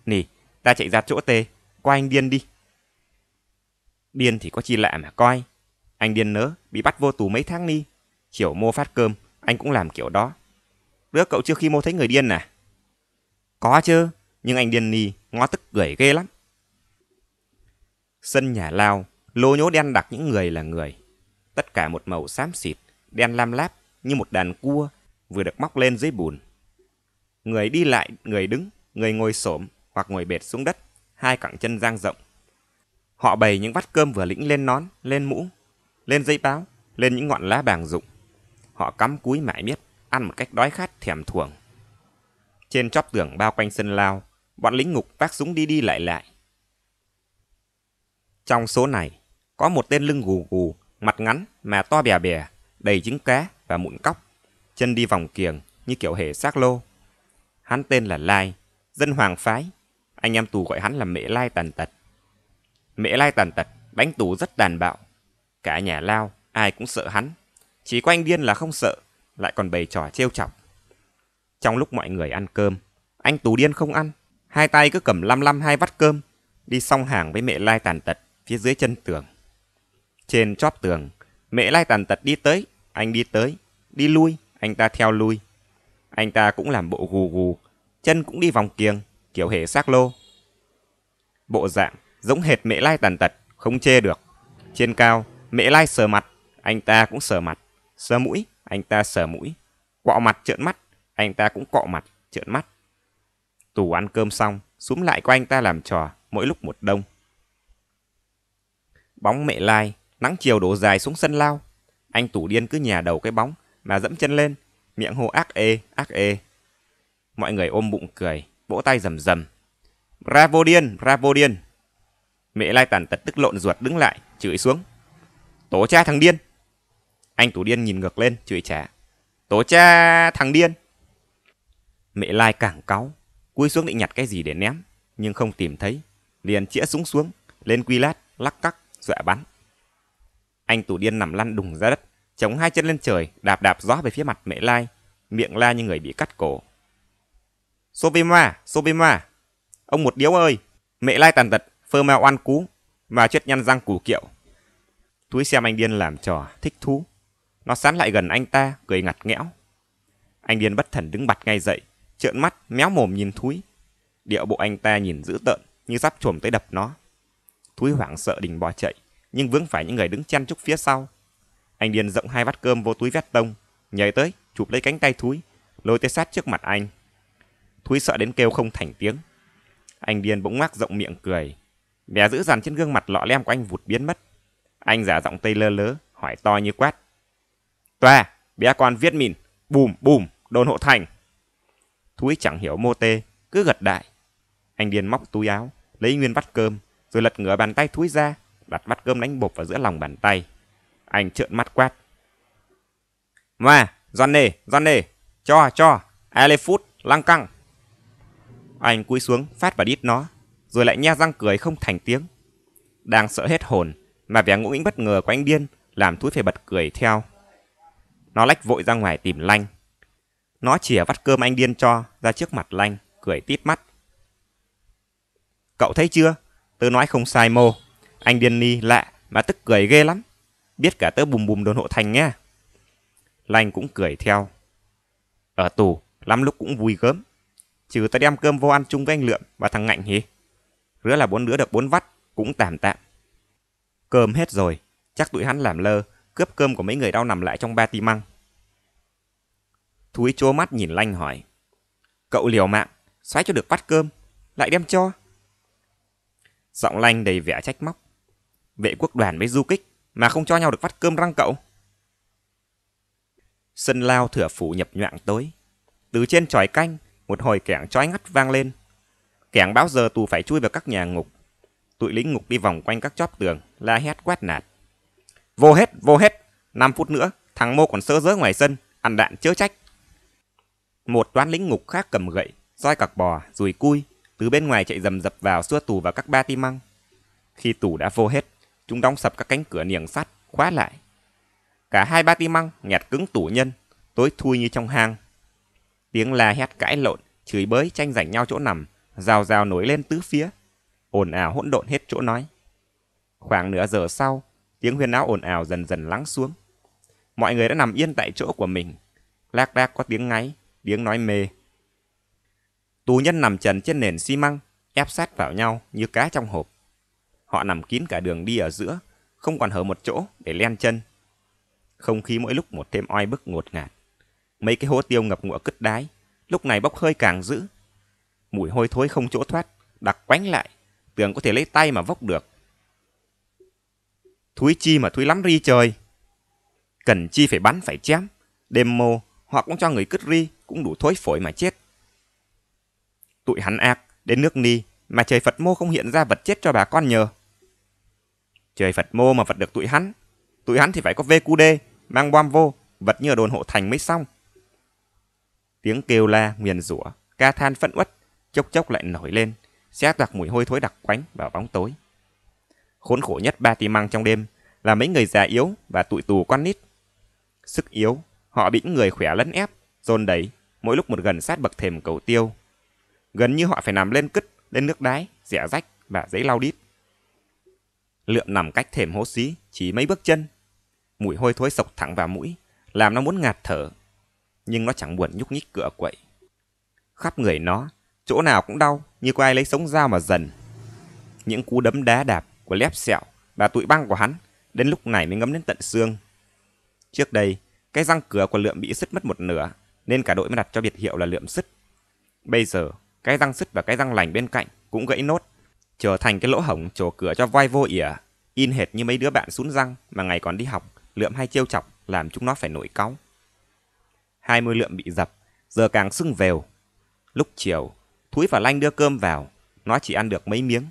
Speaker 1: Nì, ta chạy ra chỗ tê, qua anh điên đi. Điên thì có chi lạ mà coi. Anh điên nớ, bị bắt vô tù mấy tháng ni. Chiều mua phát cơm, anh cũng làm kiểu đó. Lúc cậu chưa khi mô thấy người điên à? Có chứ, nhưng anh điên nì ngó tức gửi ghê lắm. Sân nhà lao, lô nhố đen đặc những người là người. Tất cả một màu xám xịt, đen lam láp như một đàn cua vừa được móc lên dưới bùn. Người đi lại, người đứng, người ngồi xổm hoặc ngồi bệt xuống đất, hai cẳng chân dang rộng. Họ bày những vắt cơm vừa lĩnh lên nón, lên mũ, lên dây báo, lên những ngọn lá bàng rụng. Họ cắm cúi mãi miết ăn một cách đói khát thèm thuồng. Trên chóp tường bao quanh sân lao, bọn lính ngục vác súng đi đi lại lại. Trong số này, có một tên lưng gù gù, mặt ngắn mà to bè bè, đầy trứng cá và mụn cóc, chân đi vòng kiềng như kiểu hề xác lô. Hắn tên là Lai, dân hoàng phái, anh em tù gọi hắn là mẹ Lai tàn tật. Mẹ Lai tàn tật đánh tù rất tàn bạo, cả nhà lao ai cũng sợ hắn, chỉ có anh điên là không sợ lại còn bày trò trêu chọc. Trong lúc mọi người ăn cơm, anh tù Điên không ăn, hai tay cứ cầm lăm lăm hai vắt cơm, đi song hàng với mẹ Lai tàn tật phía dưới chân tường. Trên chóp tường, mẹ Lai tàn tật đi tới, anh đi tới, đi lui, anh ta theo lui. Anh ta cũng làm bộ gù gù, chân cũng đi vòng kiềng, kiểu hề xác lô. Bộ dạng giống hệt mẹ Lai tàn tật, không chê được. Trên cao, mẹ Lai sờ mặt, anh ta cũng sờ mặt, sờ mũi, anh ta sờ mũi, cọ mặt trợn mắt, anh ta cũng cọ mặt trợn mắt. Tù ăn cơm xong, súm lại của anh ta làm trò, mỗi lúc một đông. Bóng mẹ lai, nắng chiều đổ dài xuống sân lao. Anh tủ điên cứ nhà đầu cái bóng mà dẫm chân lên, miệng hô ác ê, ác ê. Mọi người ôm bụng cười, vỗ tay rầm rầm. Bravo điên, bravo điên. Mẹ lai tàn tật tức lộn ruột đứng lại, chửi xuống. Tố cha thằng điên, anh Tú Điên nhìn ngược lên, chửi trả. Tố cha thằng điên. Mẹ Lai càng cáu, cúi xuống định nhặt cái gì để ném, nhưng không tìm thấy. Liền chĩa súng xuống, lên quy lát, lắc cắc, dọa bắn. Anh Tú Điên nằm lăn đùng ra đất, chống hai chân lên trời, đạp đạp gió về phía mặt mẹ Lai, miệng la như người bị cắt cổ. Sobima, Sobima, ông một điếu ơi, mẹ Lai tàn tật, phơ mèo oan cú, mà chết nhăn răng củ kiệu. Túi xem anh điên làm trò, thích thú, nó sán lại gần anh ta, cười ngặt nghẽo. Anh điên bất thần đứng bật ngay dậy, trợn mắt, méo mồm nhìn Thúi. Điệu bộ anh ta nhìn dữ tợn, như sắp chồm tới đập nó. Thúi hoảng sợ đình bò chạy, nhưng vướng phải những người đứng chen trúc phía sau. Anh điên rộng hai vắt cơm vô túi vét tông, nhảy tới, chụp lấy cánh tay Thúi, lôi tới sát trước mặt anh. Thúi sợ đến kêu không thành tiếng. Anh điên bỗng ngoác rộng miệng cười. Vẻ dữ dằn trên gương mặt lọ lem của anh vụt biến mất. Anh giả giọng tây lơ lớ, hỏi to như quát. Tòa, bé con viết mìn, bùm bùm, đồn hộ thành. Thúi chẳng hiểu mô tê, cứ gật đại. Anh điên móc túi áo, lấy nguyên bát cơm, rồi lật ngửa bàn tay Thúi ra, đặt bát cơm đánh bột vào giữa lòng bàn tay. Anh trợn mắt quát. Mà, Johnny, Johnny, cho, cho, Elefut, lăng căng. Anh cúi xuống phát vào đít nó, rồi lại nha răng cười không thành tiếng. Đang sợ hết hồn, mà vẻ ngũ nghĩnh bất ngờ của anh Điên làm Thúi phải bật cười theo. Nó lách vội ra ngoài tìm Lanh. Nó chìa vắt cơm anh điên cho ra trước mặt Lanh, cười tít mắt. Cậu thấy chưa? Tớ nói không sai mô. Anh điên ni lạ mà tức cười ghê lắm. Biết cả tớ bùm bùm đồn hộ thành nghe. Lanh cũng cười theo. Ở tù, lắm lúc cũng vui gớm. Trừ tớ đem cơm vô ăn chung với anh Lượm và thằng Ngạnh hì. Rứa là bốn đứa được bốn vắt, cũng tạm tạm. Cơm hết rồi, chắc tụi hắn làm lơ, cướp cơm của mấy người đau nằm lại trong ba tim măng. Thúi chua mắt nhìn Lanh hỏi. Cậu liều mạng, xoáy cho được vắt cơm, lại đem cho. Giọng Lanh đầy vẻ trách móc. Vệ quốc đoàn mới du kích mà không cho nhau được vắt cơm răng cậu. Sân lao thửa phủ nhập nhoạng tối. Từ trên tròi canh, một hồi kẻng trói ngắt vang lên. Kẻng báo giờ tù phải chui vào các nhà ngục. Tụi lính ngục đi vòng quanh các chóp tường, la hét quét nạt. Vô hết, vô hết. 5 phút nữa, thằng Mô còn sơ rớ ngoài sân, ăn đạn chớ trách. Một toán lính ngục khác cầm gậy, roi cặc bò, rùi cui, từ bên ngoài chạy dầm dập vào xua tù và các ba ti măng. Khi tù đã vô hết, chúng đóng sập các cánh cửa niềng sắt, khóa lại. Cả hai ba ti măng nhặt cứng tù nhân, tối thui như trong hang. Tiếng la hét cãi lộn, chửi bới tranh giành nhau chỗ nằm, rào rào nổi lên tứ phía, ồn ào hỗn độn hết chỗ nói. Khoảng nửa giờ sau, tiếng huyên náo ồn ào dần dần lắng xuống. Mọi người đã nằm yên tại chỗ của mình. Lác đác có tiếng ngáy, tiếng nói mê. Tù nhân nằm trần trên nền xi măng, ép sát vào nhau như cá trong hộp. Họ nằm kín cả đường đi ở giữa, không còn hở một chỗ để len chân. Không khí mỗi lúc một thêm oi bức ngột ngạt. Mấy cái hố tiêu ngập ngụa cứt đái, lúc này bốc hơi càng dữ. Mùi hôi thối không chỗ thoát, đặc quánh lại, tưởng có thể lấy tay mà vốc được thúi chi mà thúi lắm ri trời. Cần chi phải bắn phải chém, đêm mô, hoặc cũng cho người cứt ri, cũng đủ thối phổi mà chết. Tụi hắn ác, đến nước ni, mà trời Phật mô không hiện ra vật chết cho bà con nhờ. Trời Phật mô mà vật được tụi hắn, tụi hắn thì phải có VQD, mang bom vô, vật như ở đồn hộ thành mới xong. Tiếng kêu la, nguyền rủa, ca than phẫn uất, chốc chốc lại nổi lên, xé toạc mùi hôi thối đặc quánh vào bóng tối. Khốn khổ nhất ba tì măng trong đêm là mấy người già yếu và tụi tù con nít. Sức yếu, họ bị những người khỏe lấn ép, dồn đẩy, mỗi lúc một gần sát bậc thềm cầu tiêu. Gần như họ phải nằm lên cứt, lên nước đái, rẻ rách và giấy lau đít. Lượm nằm cách thềm hố xí, chỉ mấy bước chân. Mùi hôi thối sộc thẳng vào mũi, làm nó muốn ngạt thở. Nhưng nó chẳng buồn nhúc nhích cửa quậy. Khắp người nó, chỗ nào cũng đau như có ai lấy sống dao mà dần. Những cú đấm đá đạp của lép sẹo và tụi băng của hắn đến lúc này mới ngấm đến tận xương. Trước đây, cái răng cửa của lượm bị sứt mất một nửa, nên cả đội mới đặt cho biệt hiệu là lượm sứt. Bây giờ, cái răng sứt và cái răng lành bên cạnh cũng gãy nốt, trở thành cái lỗ hổng chỗ cửa cho voi vô ỉa, in hệt như mấy đứa bạn sún răng mà ngày còn đi học, lượm hay trêu chọc làm chúng nó phải nổi cáu. Hai mươi lượm bị dập, giờ càng sưng vèo. Lúc chiều, Thúi và Lanh đưa cơm vào, nó chỉ ăn được mấy miếng.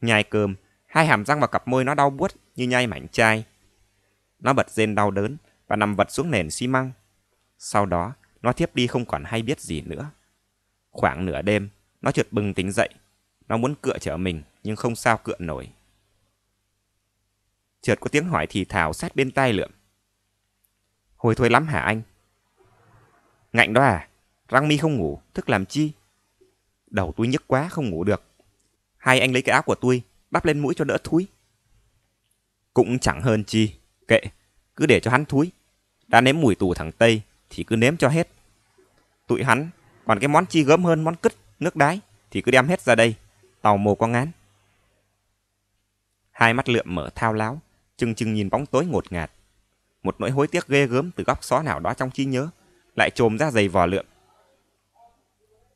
Speaker 1: Nhai cơm, Hai hàm răng và cặp môi nó đau buốt như nhai mảnh chai. Nó bật rên đau đớn và nằm vật xuống nền xi măng. Sau đó, nó thiếp đi không còn hay biết gì nữa. Khoảng nửa đêm, nó trượt bừng tỉnh dậy. Nó muốn cựa trở mình nhưng không sao cựa nổi. Trượt có tiếng hỏi thì thào sát bên tai lượm. Hồi thôi lắm hả anh? Ngạnh đó à? Răng mi không ngủ, thức làm chi? Đầu tôi nhức quá không ngủ được. Hay anh lấy cái áo của tôi đắp lên mũi cho đỡ thúi. Cũng chẳng hơn chi, kệ, cứ để cho hắn thúi. Đã nếm mùi tù thằng Tây thì cứ nếm cho hết. Tụi hắn, còn cái món chi gớm hơn món cứt, nước đái thì cứ đem hết ra đây, tàu mồ quang ngán. Hai mắt lượm mở thao láo, chừng chừng nhìn bóng tối ngột ngạt. Một nỗi hối tiếc ghê gớm từ góc xó nào đó trong trí nhớ, lại trồm ra dày vò lượm.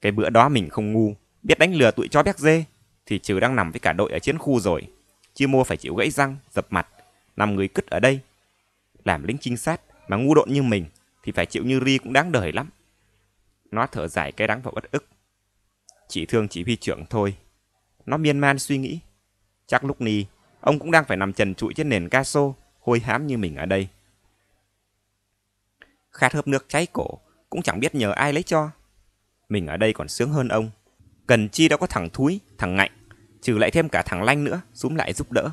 Speaker 1: Cái bữa đó mình không ngu, biết đánh lừa tụi chó béc dê thì trừ đang nằm với cả đội ở chiến khu rồi. chưa mua phải chịu gãy răng, dập mặt, nằm người cứt ở đây. Làm lính trinh sát mà ngu độn như mình thì phải chịu như ri cũng đáng đời lắm. Nó thở dài cái đắng và bất ức. Chỉ thương chỉ huy trưởng thôi. Nó miên man suy nghĩ. Chắc lúc ni, ông cũng đang phải nằm trần trụi trên nền ca sô, hôi hám như mình ở đây. Khát hớp nước cháy cổ, cũng chẳng biết nhờ ai lấy cho. Mình ở đây còn sướng hơn ông. Cần chi đã có thằng Thúi, thằng Ngạnh, trừ lại thêm cả thằng Lanh nữa, xúm lại giúp đỡ.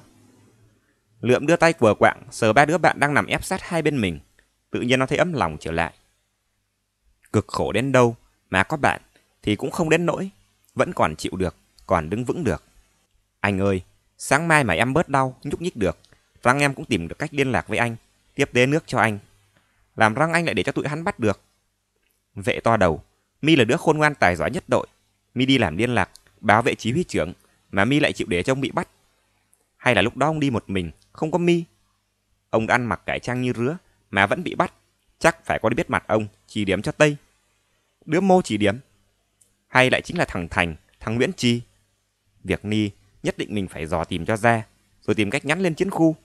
Speaker 1: Lượm đưa tay quờ quạng, sờ ba đứa bạn đang nằm ép sát hai bên mình. Tự nhiên nó thấy ấm lòng trở lại. Cực khổ đến đâu mà có bạn thì cũng không đến nỗi. Vẫn còn chịu được, còn đứng vững được. Anh ơi, sáng mai mà em bớt đau, nhúc nhích được. Răng em cũng tìm được cách liên lạc với anh. Tiếp tế nước cho anh. Làm răng anh lại để cho tụi hắn bắt được. Vệ to đầu. Mi là đứa khôn ngoan tài giỏi nhất đội. Mi đi làm liên lạc, báo vệ chí huy trưởng, mà Mi lại chịu để cho ông bị bắt. Hay là lúc đó ông đi một mình, không có Mi? Ông đã ăn mặc cải trang như rứa, mà vẫn bị bắt. Chắc phải có đi biết mặt ông, chỉ điểm cho Tây. Đứa mô chỉ điểm. Hay lại chính là thằng Thành, thằng Nguyễn Chi. Việc Ni nhất định mình phải dò tìm cho ra, rồi tìm cách nhắn lên chiến khu.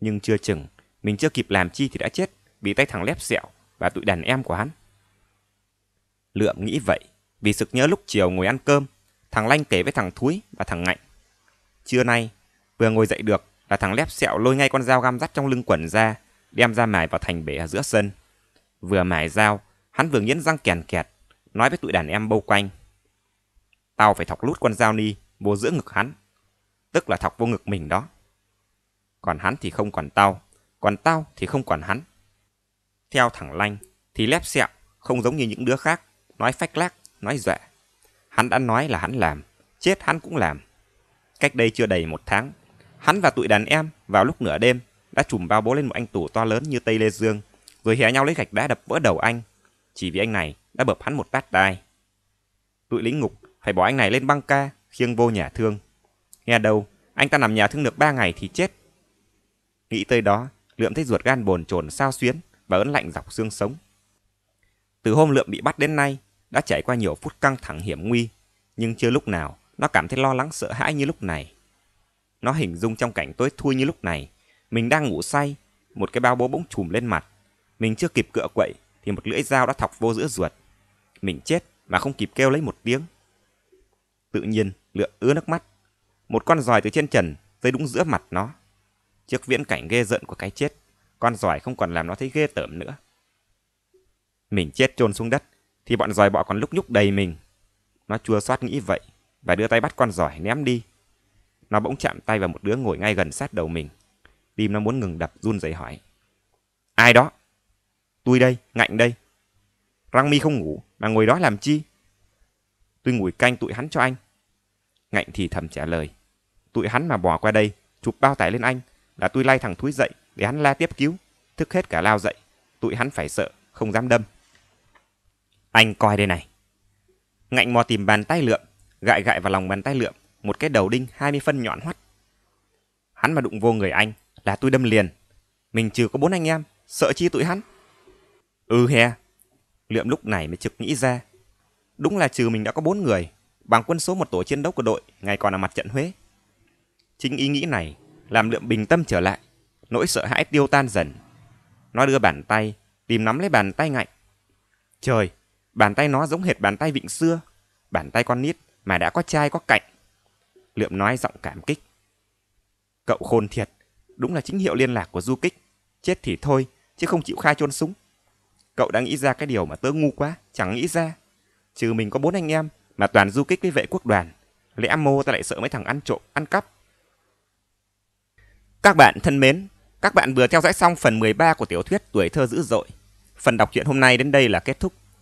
Speaker 1: Nhưng chưa chừng, mình chưa kịp làm chi thì đã chết, bị tay thằng lép sẹo và tụi đàn em của hắn. Lượm nghĩ vậy, vì sực nhớ lúc chiều ngồi ăn cơm, thằng Lanh kể với thằng Thúi và thằng Ngạnh. Trưa nay, vừa ngồi dậy được là thằng lép sẹo lôi ngay con dao găm dắt trong lưng quần ra, đem ra mài vào thành bể ở giữa sân. Vừa mài dao, hắn vừa nghiến răng kèn kẹt, nói với tụi đàn em bâu quanh. Tao phải thọc lút con dao ni vô giữa ngực hắn, tức là thọc vô ngực mình đó. Còn hắn thì không còn tao, còn tao thì không còn hắn. Theo thằng Lanh thì lép sẹo không giống như những đứa khác, nói phách lác nói dọa. Hắn đã nói là hắn làm, chết hắn cũng làm. Cách đây chưa đầy một tháng, hắn và tụi đàn em vào lúc nửa đêm đã chùm bao bố lên một anh tù to lớn như Tây Lê Dương, rồi hè nhau lấy gạch đá đập vỡ đầu anh, chỉ vì anh này đã bợp hắn một tát tai. Tụi lính ngục phải bỏ anh này lên băng ca, khiêng vô nhà thương. Nghe đâu, anh ta nằm nhà thương được ba ngày thì chết. Nghĩ tới đó, Lượm thấy ruột gan bồn chồn sao xuyến và ớn lạnh dọc xương sống. Từ hôm Lượm bị bắt đến nay, đã trải qua nhiều phút căng thẳng hiểm nguy, nhưng chưa lúc nào nó cảm thấy lo lắng sợ hãi như lúc này. Nó hình dung trong cảnh tối thui như lúc này, mình đang ngủ say, một cái bao bố bỗng chùm lên mặt. Mình chưa kịp cựa quậy thì một lưỡi dao đã thọc vô giữa ruột. Mình chết mà không kịp kêu lấy một tiếng. Tự nhiên, lựa ứa nước mắt. Một con giòi từ trên trần rơi đúng giữa mặt nó. Trước viễn cảnh ghê rợn của cái chết, con giòi không còn làm nó thấy ghê tởm nữa. Mình chết chôn xuống đất, thì bọn giòi bọ còn lúc nhúc đầy mình. Nó chua xót nghĩ vậy và đưa tay bắt con giỏi ném đi. Nó bỗng chạm tay vào một đứa ngồi ngay gần sát đầu mình. Tim nó muốn ngừng đập run rẩy hỏi. Ai đó? Tôi đây, ngạnh đây. Răng mi không ngủ mà ngồi đó làm chi? Tôi ngủi canh tụi hắn cho anh. Ngạnh thì thầm trả lời. Tụi hắn mà bỏ qua đây, chụp bao tải lên anh là tôi lay thằng thúi dậy để hắn la tiếp cứu. Thức hết cả lao dậy, tụi hắn phải sợ, không dám đâm. Anh coi đây này. Ngạnh mò tìm bàn tay lượm, gại gại vào lòng bàn tay lượm, một cái đầu đinh 20 phân nhọn hoắt. Hắn mà đụng vô người anh là tôi đâm liền. Mình trừ có bốn anh em, sợ chi tụi hắn. Ừ he. Lượm lúc này mới trực nghĩ ra. Đúng là trừ mình đã có bốn người, bằng quân số một tổ chiến đấu của đội ngay còn ở mặt trận Huế. Chính ý nghĩ này làm lượm bình tâm trở lại, nỗi sợ hãi tiêu tan dần. Nó đưa bàn tay, tìm nắm lấy bàn tay ngạnh. Trời, Bàn tay nó giống hệt bàn tay vịnh xưa, bàn tay con nít mà đã có chai có cạnh. Lượm nói giọng cảm kích. Cậu khôn thiệt, đúng là chính hiệu liên lạc của du kích. Chết thì thôi, chứ không chịu khai chôn súng. Cậu đã nghĩ ra cái điều mà tớ ngu quá, chẳng nghĩ ra. Trừ mình có bốn anh em, mà toàn du kích với vệ quốc đoàn. Lẽ mô ta lại sợ mấy thằng ăn trộm, ăn cắp. Các bạn thân mến, các bạn vừa theo dõi xong phần 13 của tiểu thuyết Tuổi thơ dữ dội. Phần đọc truyện hôm nay đến đây là kết thúc.